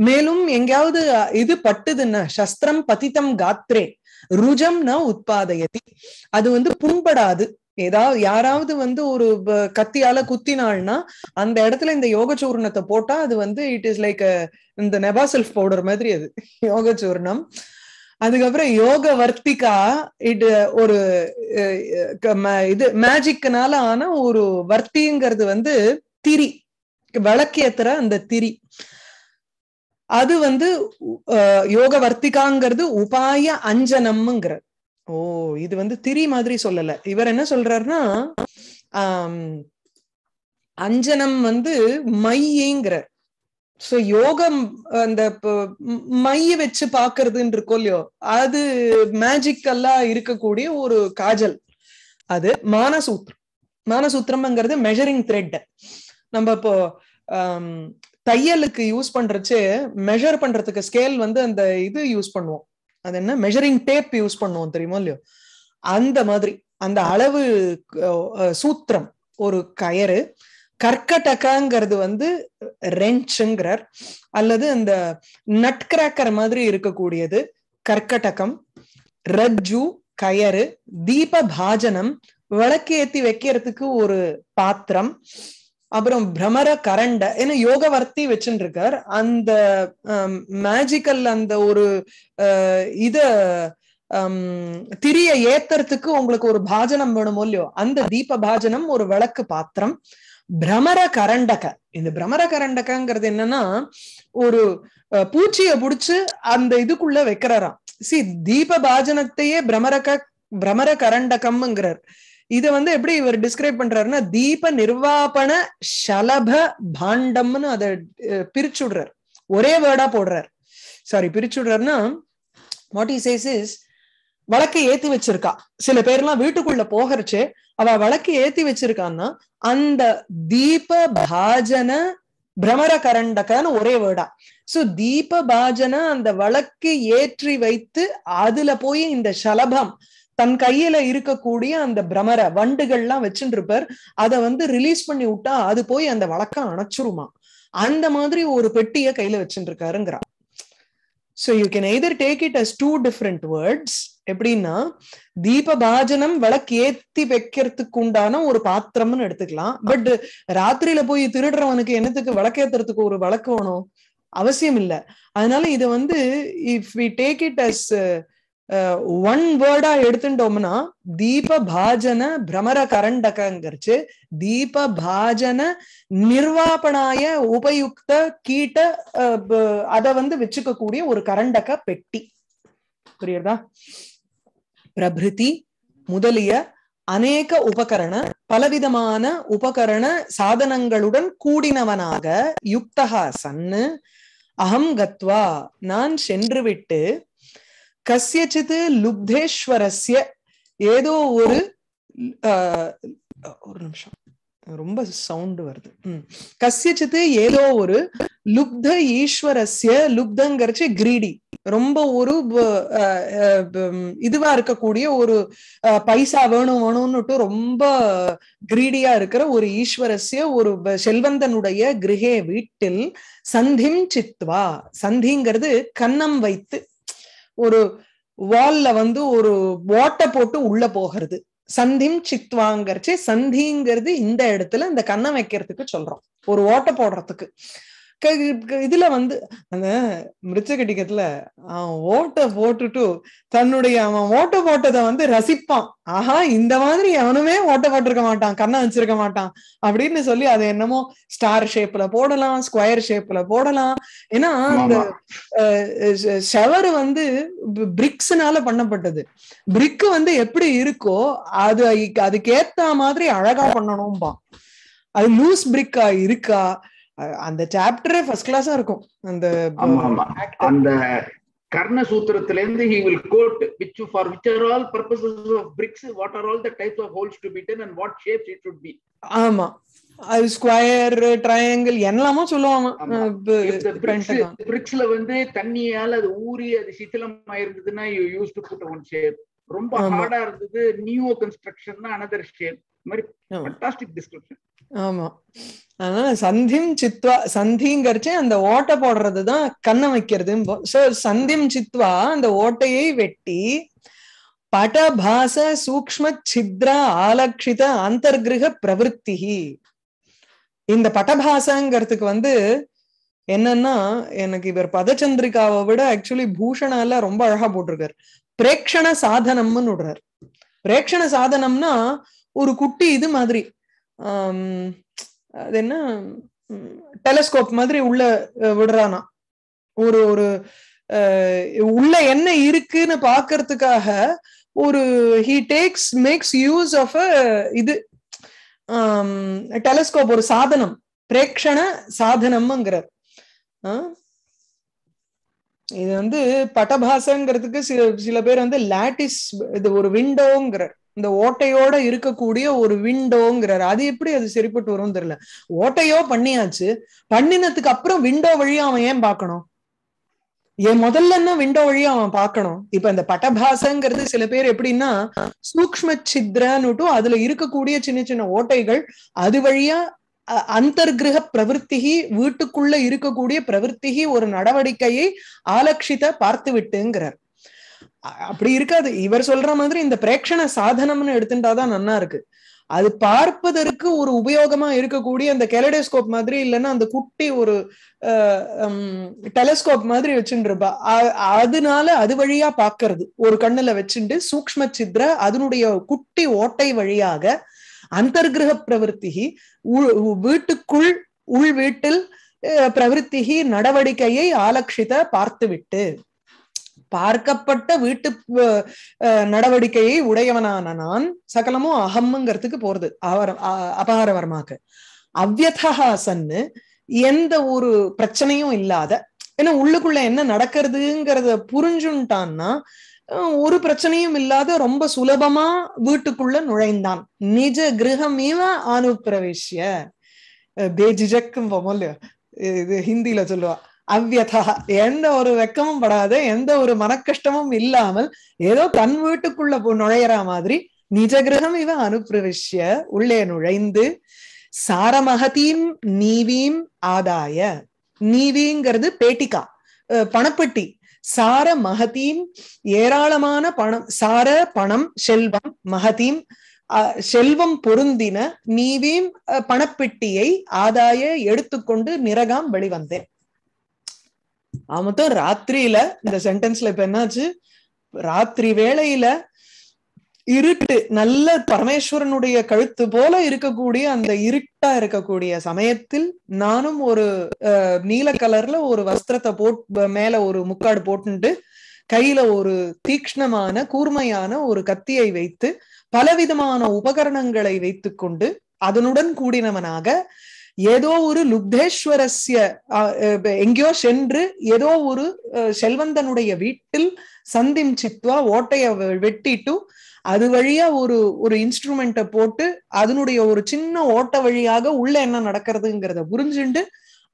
A: மேலும் எங்கேயாவது இது பட்டுதுன்னா சஸ்திரம் பதித்தம் காத்ரே ந உட்பாதயதி அது வந்து புண்படாது ஏதாவது யாராவது வந்து ஒரு கத்தியால குத்தினாள்னா அந்த இடத்துல இந்த யோக சூர்ணத்தை போட்டா அது வந்து இட் இஸ் லைக் இந்த நெபாசெல்ஃப் பவுடர் மாதிரி அது யோக சூர்ணம் அதுக்கப்புறம் யோக வர்த்திகா இது ஒரு இது மேஜிக்னால ஆன ஒரு வர்த்திங்கிறது வந்து திரி விளக்கேத்துற அந்த திரி அது வந்து யோக வர்த்திகாங்கிறது உபாய அஞ்சனம்ங்கிறது ஓ இது வந்து திரி மாதிரி சொல்லல இவர் என்ன சொல்றாருன்னா அஞ்சனம் வந்து மையேங்கிற சோ யோகம் அந்த மைய வச்சு பாக்குறதுன்னு இருக்கோ இல்லையோ அது மேஜிக்கல்லா இருக்கக்கூடிய ஒரு காஜல் அது மானசூத்திரம் மானசூத்திரம்ங்கிறது மெஷரிங் த்ரெட் நம்ம இப்போ தையலுக்கு யூஸ் பண்றச்சு மெஷர் பண்றதுக்கு ஸ்கேல் வந்து அந்த இது யூஸ் பண்ணுவோம் அது என்ன மெஷரிங் டேப் யூஸ் பண்ணுவோம் தெரியுமோ இல்லையோ அந்த மாதிரி அந்த அளவு சூத்திரம் ஒரு கயறு கற்கட்டக்காங்கிறது வந்து ரெஞ்சுங்கிறார் அல்லது அந்த நட்கிராக்கர் மாதிரி இருக்கக்கூடியது கற்கட்டக்கம் ரஜ்ஜு கயறு தீப பாஜனம் விளக்கு ஏத்தி வைக்கிறதுக்கு ஒரு பாத்திரம் அப்புறம் பிரமர கரண்ட ஏன்னா யோகவர்த்தி வச்சுட்டு இருக்கார் அந்த மேஜிக்கல் அந்த ஒரு இத திரிய ஏத்துறதுக்கு உங்களுக்கு ஒரு பாஜனம் வேணுமோ இல்லையோ அந்த தீப பாஜனம் ஒரு விளக்கு பாத்திரம் பிரமர கரண்டக இந்த பிரமர கரண்டகங்கிறது என்னன்னா ஒரு பூச்சிய புடிச்சு அந்த இதுக்குள்ள வைக்கிறாராம் சி தீப பாஜனத்தையே பிரமரக பிரமர கரண்டகம்ங்கிறார் இது வந்து எப்படி இவர் டிஸ்கிரைப் பண்றாருன்னா தீப நிர்வாபன ஷலப பாண்டம்னு அதை பிரிச்சு விடுறாரு ஒரே வேர்டா போடுறாரு சாரி பிரிச்சு விடுறாருன்னா வாட் இஸ் சேஸ் இஸ் வழக்கு ஏத்தி வச்சிருக்கா சில பேர்லாம் வீட்டுக்குள்ள போகிறச்சு அவ வழக்கு ஏத்தி வச்சிருக்கான்னா அந்த தீப பாஜன பிரமர கரண்டகன்னு ஒரே வேர்டா சோ தீப பாஜன அந்த வழக்கு ஏற்றி வைத்து அதுல போய் இந்த சலபம் தன் கையில இருக்கக்கூடிய அந்த பிரமரை வண்டுகள்லாம் வச்சுட்டு இருப்பார் அதை வந்து ரிலீஸ் பண்ணி விட்டா அது போய் அந்த வழக்கம் அணைச்சிருமா அந்த மாதிரி ஒரு பெட்டிய கையில வச்சுட்டு இருக்காருங்கிறா so you can either take it as two different words எப்படின்னா தீப பாஜனம் விளக்கு ஏத்தி வைக்கிறதுக்கு உண்டான ஒரு பாத்திரம்னு எடுத்துக்கலாம் பட் ராத்திரியில போய் திருடுறவனுக்கு என்னத்துக்கு விளக்கேத்துறதுக்கு ஒரு விளக்கு வேணும் அவசியம் இல்லை அதனால இதை வந்து if we take it as one வேர்டா எடுத்துட்டோம்னா தீப பாஜன பிரமர கரண்டகங்கிறச்சு தீப பாஜன நிர்வாபனாய உபயுக்த கீட்ட அத வந்து வச்சுக்கக்கூடிய ஒரு கரண்டக பெட்டி புரியுதா பிரபிருதி முதலிய அநேக உபகரண பலவிதமான உபகரண சாதனங்களுடன் கூடினவனாக யுக்தகா சன்னு அகம் கத்வா நான் சென்று விட்டு கசியச்சித்து லுப்தேஸ்வரஸ்ய ஏதோ ஒரு ஒரு நிமிஷம் ரொம்ப சவுண்ட் வருது கசியச்சித்து ஏதோ ஒரு லுப்த ஈஸ்வரஸ்ய லுப்தங்கிறச்சு கிரீடி ரொம்ப ஒரு இதுவா இருக்கக்கூடிய ஒரு பைசா வேணும் வேணும்னுட்டு ரொம்ப கிரீடியா இருக்கிற ஒரு ஈஸ்வரஸ்ய ஒரு செல்வந்தனுடைய கிரகே வீட்டில் சந்திம் சித்வா சந்திங்கிறது கன்னம் வைத்து ஒரு வால்ல வந்து ஒரு ஓட்டை போட்டு உள்ள போகிறது சந்திம் சித்வாங்கிறச்சு சந்திங்கிறது இந்த இடத்துல இந்த கண்ணை வைக்கிறதுக்கு சொல்றோம் ஒரு ஓட்டை போடுறதுக்கு இதுல வந்து அந்த கட்டிக்கத்துல அவன் ஓட்ட போட்டுட்டு தன்னுடைய அவன் ஓட்ட போட்டதை வந்து ரசிப்பான் ஆஹா இந்த மாதிரி எவனுமே ஓட்ட போட்டிருக்க மாட்டான் கண்ணை வச்சிருக்க மாட்டான் அப்படின்னு சொல்லி அதை என்னமோ ஸ்டார் ஷேப்ல போடலாம் ஸ்கொயர் ஷேப்ல போடலாம் ஏன்னா அந்த ஷவர் வந்து பிரிக்ஸ்னால பண்ணப்பட்டது பிரிக்கு வந்து எப்படி இருக்கோ அது அதுக்கேத்த மாதிரி அழகா பண்ணணும்பான் அது லூஸ் பிரிக்கா இருக்கா அந்த சாப்டரே ஃபர்ஸ்ட் கிளாஸா இருக்கும் அந்த uh, அந்த கர்ண சூத்திரத்துல இருந்து he will quote which for which are all purposes of bricks what are all the types of holes to be done and what shapes it should be ஆமா அது ஸ்கொயர் ட்ரையாங்கிள் எல்லாமே சொல்லுவாங்க பிரிக்ஸ்ல வந்து தண்ணியால அது ஊறி அது சிதிலம் ஆயிருந்ததுன்னா you use to put one shape ரொம்ப ஹார்டா இருந்தது நியூ கன்ஸ்ட்ரக்ஷன் அனதர் ஷேப் மாதிரி ஃபண்டாஸ்டிக் டிஸ்கிரிப்ஷன் ஆமா அதனால சந்திம் சித்வா சந்திங்கிறச்சே அந்த ஓட்டை போடுறது தான் கண்ணை வைக்கிறது சோ சந்திம் சித்வா அந்த ஓட்டையை வெட்டி படபாச சூக்ம சித்ரா ஆலக்ஷித அந்தர்கிரக பிரவருத்தி இந்த பட்டபாசங்கிறதுக்கு வந்து என்னன்னா எனக்கு இவர் பதச்சந்திரிகாவை விட ஆக்சுவலி பூஷணால ரொம்ப அழகா போட்டிருக்காரு பிரேக்ஷண சாதனம்னு விடுறாரு பிரேக்ஷண சாதனம்னா ஒரு குட்டி இது மாதிரி ஆஹ் அது என்ன டெலஸ்கோப் மாதிரி உள்ள விடுறானா ஒரு ஒரு உள்ள என்ன இருக்குன்னு பாக்குறதுக்காக ஒரு he takes makes use of a இது டெலஸ்கோப் ஒரு சாதனம் பிரேக்ஷண சாதனம்ங்கிறார் இது வந்து பட்டபாசங்கிறதுக்கு சில சில பேர் வந்து லாட்டிஸ் இது ஒரு விண்டோங்கிறார் இந்த ஓட்டையோட இருக்கக்கூடிய ஒரு விண்டோங்கிறாரு அது எப்படி அது சரிப்பட்டு வரும்னு தெரியல ஓட்டையோ பண்ணியாச்சு பண்ணினதுக்கு அப்புறம் விண்டோ வழியா அவன் ஏன் பாக்கணும் என் முதல்ல என்ன விண்டோ வழியா அவன் பாக்கணும் இப்ப இந்த பட்டபாசங்கிறது சில பேர் எப்படின்னா சூக்ம சித்ரன்னுட்டு அதுல இருக்கக்கூடிய சின்ன சின்ன ஓட்டைகள் அது வழியா கிரக பிரவருத்திகி வீட்டுக்குள்ள இருக்கக்கூடிய பிரவருத்திகி ஒரு நடவடிக்கையை ஆலட்சித்த பார்த்து விட்டுங்கிறார் அப்படி இருக்காது இவர் சொல்ற மாதிரி இந்த பிரேட்சண சாதனம்னு எடுத்துட்டாதான் நன்னா இருக்கு அது பார்ப்பதற்கு ஒரு உபயோகமா இருக்கக்கூடிய அந்த கெலடோஸ்கோப் மாதிரி இல்லைன்னா அந்த குட்டி ஒரு டெலஸ்கோப் மாதிரி வச்சுருப்பா அதனால அது வழியா பாக்குறது ஒரு கண்ணுல வச்சுட்டு சூக்ம சித்திர அதனுடைய குட்டி ஓட்டை வழியாக அந்தர்கிரக பிரவருத்தி வீட்டுக்குள் உள் வீட்டில் பிரவருத்தி நடவடிக்கையை ஆலக்ஷித விட்டு பார்க்கப்பட்ட வீட்டு நடவடிக்கையை உடையவனான நான் சகலமும் அகம்ங்கிறதுக்கு போறது அவர் அபகாரவரமாக்கு சன்னு எந்த ஒரு பிரச்சனையும் இல்லாத ஏன்னா உள்ளுக்குள்ள என்ன நடக்கிறதுங்கிறத புரிஞ்சுட்டான்னா ஒரு பிரச்சனையும் இல்லாத ரொம்ப சுலபமா வீட்டுக்குள்ள நுழைந்தான் நிஜ கிரகம் அனுப்பிரவேசிய பேஜிஜக்கும் போமோ இது ஹிந்தியில சொல்லுவா அவ்வியதா எந்த ஒரு வெக்கமும் படாத எந்த ஒரு மனக்கஷ்டமும் இல்லாமல் ஏதோ தன் வீட்டுக்குள்ள நுழையிற மாதிரி நிஜ கிரகம் இவ அனுப்பிரவிஷ்ய உள்ளே நுழைந்து சாரமகதீம் நீவீம் ஆதாய நீவிங்கிறது பேட்டிகா பணப்பட்டி சார மகதீம் ஏராளமான பணம் சார பணம் செல்வம் மகதீம் செல்வம் பொருந்தின நீவீம் பணப்பெட்டியை ஆதாய எடுத்துக்கொண்டு நிரகாம் வெளிவந்தேன் மொத்தம் ராத்திரியில இந்த சென்டென்ஸ்ல இப்ப என்னாச்சு ராத்திரி வேளையில இருட்டு நல்ல பரமேஸ்வரனுடைய கழுத்து போல இருக்கக்கூடிய அந்த இருட்டா இருக்கக்கூடிய சமயத்தில் நானும் ஒரு நீல கலர்ல ஒரு வஸ்திரத்தை போட் மேல ஒரு முக்காடு போட்டுட்டு கையில ஒரு தீக்ஷ்ணமான கூர்மையான ஒரு கத்தியை வைத்து பலவிதமான உபகரணங்களை வைத்துக்கொண்டு அதனுடன் கூடினவனாக ஏதோ ஒரு லுப்தேஸ்வரஸ்ய எங்கேயோ சென்று ஏதோ ஒரு செல்வந்தனுடைய வீட்டில் சந்திம் சித்வா ஓட்டைய வெட்டிட்டு அது வழியா ஒரு ஒரு இன்ஸ்ட்ருமெண்ட்டை போட்டு அதனுடைய ஒரு சின்ன ஓட்ட வழியாக உள்ள என்ன நடக்கிறதுங்கிறத புரிஞ்சுண்டு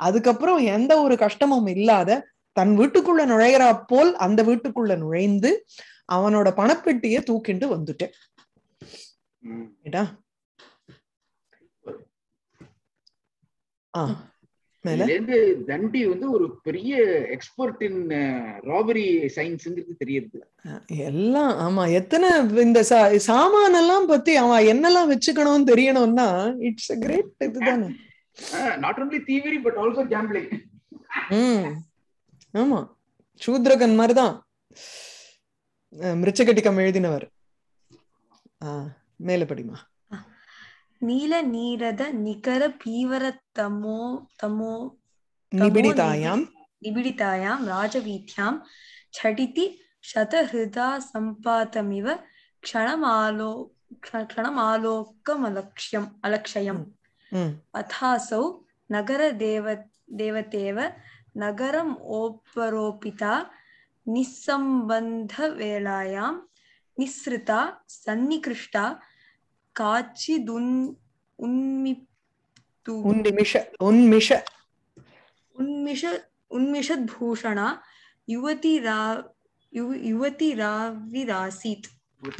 A: அதுக்கப்புறம் எந்த ஒரு கஷ்டமும் இல்லாத தன் வீட்டுக்குள்ள நுழைகிறா போல் அந்த வீட்டுக்குள்ள நுழைந்து அவனோட பணப்பெட்டியை தூக்கிண்டு வந்துட்டேன் இதுலேருந்து தண்டி வந்து ஒரு பெரிய எக்ஸ்பர்ட் இன் ராபரி சயின்ஸ்ங்கிறது தெரியுது எல்லாம் ஆமா எத்தனை இந்த சாமான எல்லாம் பத்தி அவன் என்னெல்லாம் வச்சுக்கணும்னு தெரியணும்னா இட்ஸ் அ கிரேட் இதுதானே நாட் ஒன்லி தீவிரி பட் ஆல்சோ கேம்பிளிங் ம் ஆமா சூத்ரகன் மாதிரி தான் மிருச்சகட்டிக்கம் எழுதினவர் மேல படிமா
B: நீல நீரத நிகர பீவர தமோ தமோ நிபிடிதாயாம் நிபிடிதாயாம் ராஜவீத்யாம் झटिति शतहृदा सम्पातमिव क्षणमालो क्षणमालोकमलक्ष्यम् अलक्षयम् अथासौ नगरदेव देवतेव नगरम् ओपरोपिता निस्सम्बन्धवेलायां निःसृता सन्निकृष्टा காட்சி துன் உண்மி உன்மிஷ உன்மிஷ உன்மிஷ உன்மிஷத் பூஷணா யுவதி ரா யுவதி ராவிராசித்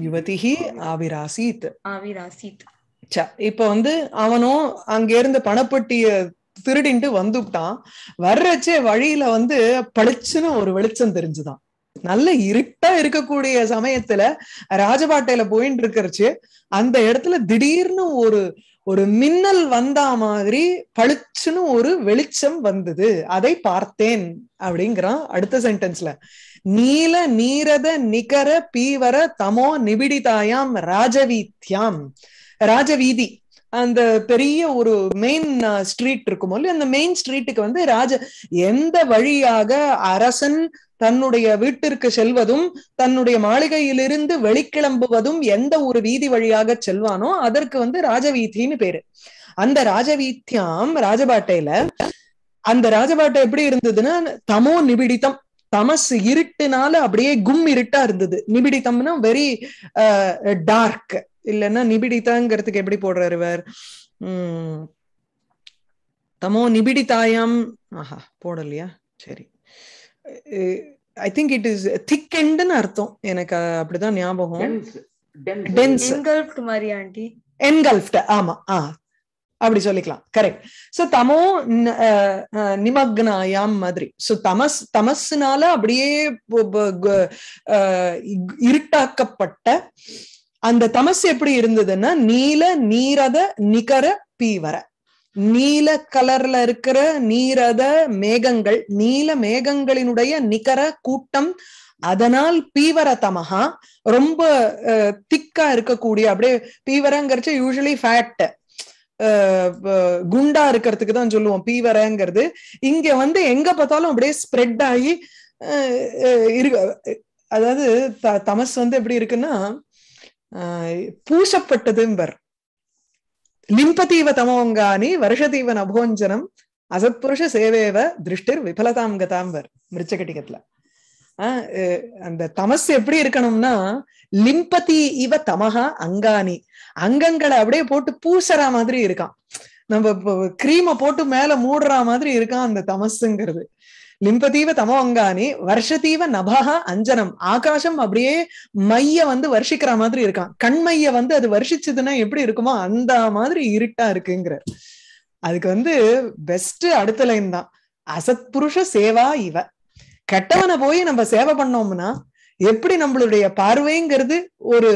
A: யுவதிஹி ஆவிராசித்
B: ஆவிராசித்
A: இப்ப வந்து அவனும் அங்க இருந்து பணப்பட்டிய திருடின்ட்டு வந்துட்டான் வர்றச்சே வழியில வந்து பளிச்சுன்னு ஒரு வெளிச்சம் தெரிஞ்சுதான் நல்ல இருட்டா இருக்கக்கூடிய சமயத்துல ராஜபாட்டையில போயின்னு இருக்கிறச்சு அந்த இடத்துல திடீர்னு ஒரு ஒரு மின்னல் வந்தா மாதிரி பளிச்சுன்னு ஒரு வெளிச்சம் வந்தது அதை பார்த்தேன் அப்படிங்கிறான் அடுத்த சென்டென்ஸ்ல நீல நீரத நிகர பீவர தமோ நிபிடிதாயாம் ராஜவீத்யாம் ராஜவீதி அந்த பெரிய ஒரு மெயின் ஸ்ட்ரீட் இருக்கும் இல்லையா அந்த மெயின் ஸ்ட்ரீட்டுக்கு வந்து ராஜ எந்த வழியாக அரசன் தன்னுடைய வீட்டிற்கு செல்வதும் தன்னுடைய மாளிகையிலிருந்து வெளிக்கிளம்புவதும் எந்த ஒரு வீதி வழியாக செல்வானோ அதற்கு வந்து ராஜவீதின்னு பேரு அந்த ராஜவீத்தியாம் ராஜபாட்டையில அந்த ராஜபாட்டை எப்படி இருந்ததுன்னா தமோ நிபிடித்தம் தமசு இருட்டுனால அப்படியே கும் இருட்டா இருந்தது நிபிடித்தம்னா வெரி டார்க் இல்லைன்னா நிபிடிதாங்கிறதுக்கு எப்படி போடுறவர் இவர் உம் தமோ நிபிடிதாயம் ஆஹா போடலையா சரி I think it is thick எண்ட்னு அர்த்தம் எனக்கு அப்படிதான் ஞாபகம் ஆமா அப்படி சொல்லிக்கலாம் கரெக்ட் சோ தமோ நிமக்னாயாம் மாதிரி சோ தமஸ் தமஸ்னால அப்படியே இருட்டாக்கப்பட்ட அந்த தமஸ் எப்படி இருந்ததுன்னா நீல நீரத நிகர பீவர நீல கலர்ல இருக்கிற நீரத மேகங்கள் நீல மேகங்களினுடைய நிகர கூட்டம் அதனால் பீவர தமகா ரொம்ப திக்கா இருக்கக்கூடிய அப்படியே பீவரங்கிறச்சு யூஸ்வலி ஃபேட் குண்டா இருக்கிறதுக்கு தான் சொல்லுவோம் பீவரங்கிறது இங்க வந்து எங்க பார்த்தாலும் அப்படியே ஸ்ப்ரெட் ஆகி இருக்கு அதாவது த தமஸ் வந்து எப்படி இருக்குன்னா பூசப்பட்டதும்பர் லிம்பதீவ தமோங்கானி வருஷதீவ நபோஞ்சனம் அசத்புருஷ சேவேவ திருஷ்டிர் விபலதாம் கதாம்பர் மிருச்சகட்டிகத்துல அந்த தமஸ் எப்படி இருக்கணும்னா லிம்பதி இவ தமஹா அங்காணி அங்கங்களை அப்படியே போட்டு பூசற மாதிரி இருக்கான் நம்ம கிரீமை போட்டு மேல மூடுற மாதிரி இருக்கான் அந்த தமஸுங்கிறது லிம்பதீவ தமோ அங்கானி வருஷத்தீவ நபகா அஞ்சனம் ஆகாசம் அப்படியே மைய வந்து வருஷிக்கிற மாதிரி இருக்கான் கண்மைய வந்து அது வருஷிச்சதுன்னா எப்படி இருக்குமோ அந்த மாதிரி இருட்டா இருக்குங்கிற அதுக்கு வந்து பெஸ்ட் அடுத்த லைன் தான் அசத் புருஷ சேவா இவ கெட்டவனை போய் நம்ம சேவை பண்ணோம்னா எப்படி நம்மளுடைய பார்வைங்கிறது ஒரு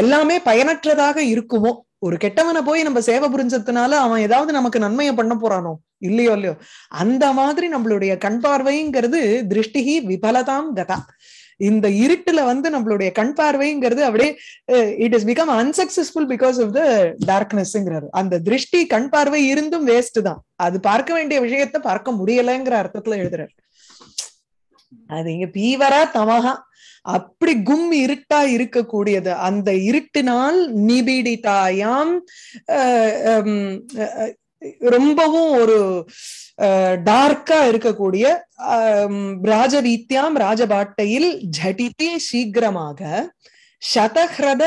A: எல்லாமே பயனற்றதாக இருக்குமோ ஒரு கெட்டவனை போய் நம்ம சேவை புரிஞ்சதுனால அவன் ஏதாவது நமக்கு நன்மையை பண்ண போறானோ இல்லையோ இல்லையோ அந்த மாதிரி நம்மளுடைய கண் பார்வைங்கிறது திருஷ்டிகி விபலதாம் கதா இந்த இருட்டுல வந்து நம்மளுடைய கண் பார்வைங்கிறது அப்படியே it is become unsuccessful because of the டார்க்னஸ்ங்கிறாரு அந்த திருஷ்டி கண் பார்வை இருந்தும் வேஸ்ட் தான் அது பார்க்க வேண்டிய விஷயத்த பார்க்க முடியலைங்கிற அர்த்தத்துல எழுதுறாரு அது இங்க பீவரா தமகா அப்படி கும் இருட்டா இருக்கக்கூடியது அந்த இருட்டினால் நிபிடிதாயாம் ரொம்பவும் ஒரு டார்க்கா இருக்கக்கூடிய ராஜரீத்தியாம் ராஜபாட்டையில் ஜடிதே சீக்கிரமாக சதஹ்ரத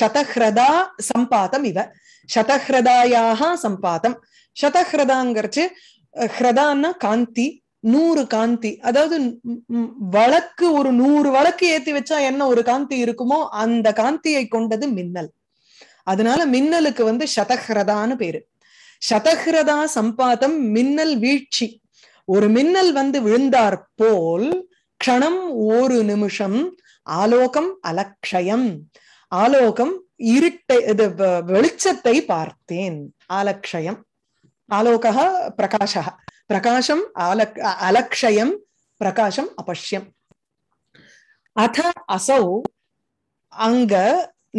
A: சதஹ்ரதா சம்பாதம் இவ சதஹ்ரதாயாக சம்பாதம் சதஹ்ரதாங்கிறச்சு ஹ்ரதான்னா காந்தி நூறு காந்தி அதாவது வழக்கு ஒரு நூறு வழக்கு ஏத்தி வச்சா என்ன ஒரு காந்தி இருக்குமோ அந்த காந்தியை கொண்டது மின்னல் அதனால மின்னலுக்கு வந்து சதஹ்ரதான்னு பேரு சதஹ்ரதா சம்பாதம் மின்னல் வீழ்ச்சி ஒரு மின்னல் வந்து விழுந்தார் போல் க்ஷணம் ஒரு நிமிஷம் ஆலோகம் அலக்ஷயம் ஆலோகம் இருட்டை இது வெளிச்சத்தை பார்த்தேன் ஆலக்ஷயம் ஆலோக பிரகாஷா பிரகாசம் அல அலக்ஷயம் பிரகாசம் அபஷ்யம் அத அசௌ அங்க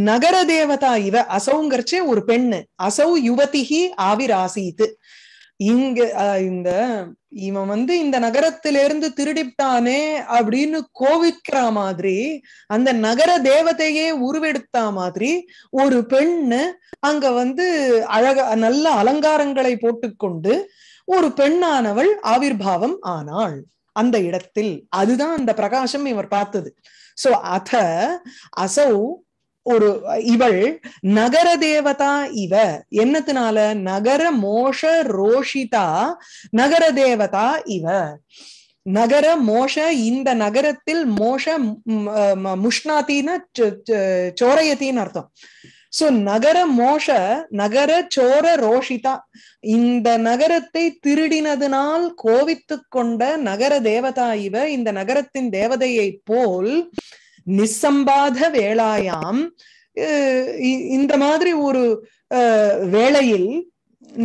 A: நகர தேவதா இவ அசௌங்கிறச்சே ஒரு பெண்ணு அசௌ யுவதிகி ஆவிராசித்து இங்க இந்த இவன் வந்து இந்த நகரத்திலிருந்து திருடிப்டானே அப்படின்னு கோவிக்கிற மாதிரி அந்த நகர தேவதையே உருவெடுத்த மாதிரி ஒரு பெண்ணு அங்க வந்து அழக நல்ல அலங்காரங்களை போட்டுக்கொண்டு ஒரு பெண்ணானவள் பாவம் ஆனாள் அந்த இடத்தில் அதுதான் அந்த பிரகாசம் இவர் பார்த்தது சோ அத அசௌ ஒரு இவள் நகர தேவதா இவ என்னத்தினால நகர மோஷ ரோஷிதா நகர தேவதா இவ நகர மோஷ இந்த நகரத்தில் மோஷ முஷ்ணாத்தின்னு சோரையத்தின்னு அர்த்தம் சோ நகர மோஷ நகர சோர ரோஷிதா இந்த நகரத்தை திருடினதுனால் கோவித்து கொண்ட நகர தேவதா இவ இந்த நகரத்தின் தேவதையை போல் நிசம்பாத வேளாயாம் இந்த மாதிரி ஒரு வேளையில்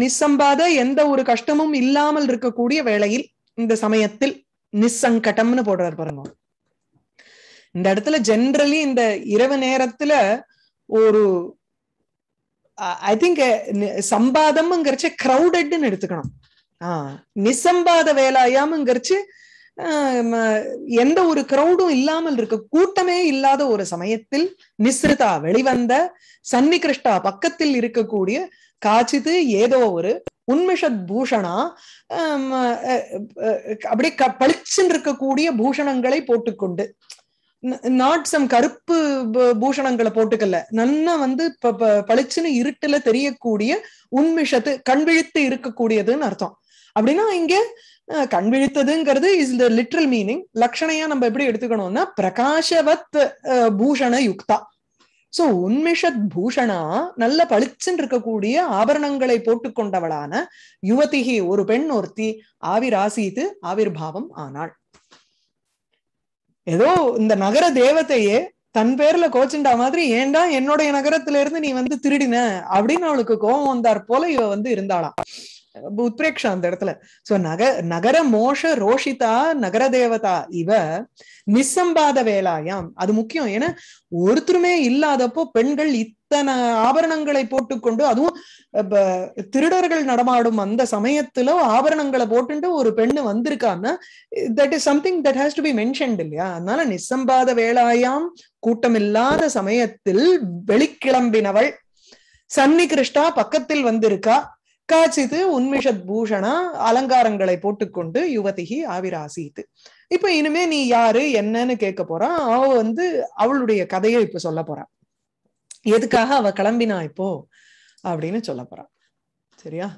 A: நிசம்பாத எந்த ஒரு கஷ்டமும் இல்லாமல் இருக்கக்கூடிய வேளையில் இந்த சமயத்தில் நிசங்கடம்னு போடுறார் பாருங்க இந்த இடத்துல ஜென்ரலி இந்த இரவு நேரத்துல ஒரு ஐ திங்க் eh, சம்பாதம்ங்கிறச்சு கிரௌடட்னு எடுத்துக்கணும் ஆஹ் நிசம்பாத வேலாயாமங்கிறச்சு எந்த ஒரு கிரௌடும் இல்லாமல் இருக்க கூட்டமே இல்லாத ஒரு சமயத்தில் நிஸ்ரிதா வெளிவந்த சன்னி கிருஷ்டா பக்கத்தில் இருக்கக்கூடிய காய்ச்சிது ஏதோ ஒரு உண்மிஷத் பூஷணா அப்படியே பளிச்சுன்னு இருக்கக்கூடிய பூஷணங்களை போட்டுக்கொண்டு நாட் சம் கருப்பு பூஷணங்களை போட்டுக்கல நன்னா வந்து பளிச்சுன்னு இருட்டுல தெரியக்கூடிய உண்மிஷத்து கண்விழித்து இருக்கக்கூடியதுன்னு அர்த்தம் அப்படின்னா இங்க கண் விழித்ததுங்கிறது இஸ் த லிட்ரல் மீனிங் லட்சணையா நம்ம எப்படி எடுத்துக்கணும்னா பிரகாஷவத் பூஷண யுக்தா சோ உன்மிஷத் பூஷணா நல்ல பளிச்சுன்னு இருக்கக்கூடிய ஆபரணங்களை போட்டுக்கொண்டவளான யுவதிகி ஒரு பெண் ஒருத்தி ஆவிராசீது ஆவிர்பாவம் ஆனாள் ஏதோ இந்த நகர தேவத்தையே தன் பேர்ல கோச்சுண்டா மாதிரி ஏண்டா என்னுடைய நகரத்துல இருந்து நீ வந்து திருடின அப்படின்னு அவளுக்கு கோபம் வந்தாற் போல இவ வந்து இருந்தாளாம் உத்பிரேக்ஷா அந்த இடத்துல சோ நக நகர மோஷ ரோஷிதா நகர தேவதா இவ நிசம்பாத வேலாயாம் அது முக்கியம் ஏன்னா ஒருத்தருமே இல்லாதப்போ பெண்கள் இத்தனை ஆபரணங்களை போட்டுக்கொண்டு அதுவும் திருடர்கள் நடமாடும் அந்த சமயத்துல ஆபரணங்களை போட்டுட்டு ஒரு பெண்ணு வந்திருக்கான்னா that is something that has to be mentioned இல்லையா அதனால நிசம்பாத வேலாயாம் கூட்டமில்லாத சமயத்தில் வெளிக்கிளம்பினவள் சன்னி கிருஷ்ணா பக்கத்தில் வந்திருக்கா காச்சிது உன்மிஷத் பூஷணா அலங்காரங்களை போட்டுக்கொண்டு யுவதிகி ஆவிராசித்து இப்ப இனிமே நீ யாரு என்னன்னு கேட்க போறான் அவ வந்து அவளுடைய கதையை இப்ப சொல்ல போறான் எதுக்காக அவ கிளம்பினா இப்போ அப்படின்னு சொல்ல போறான் சரியா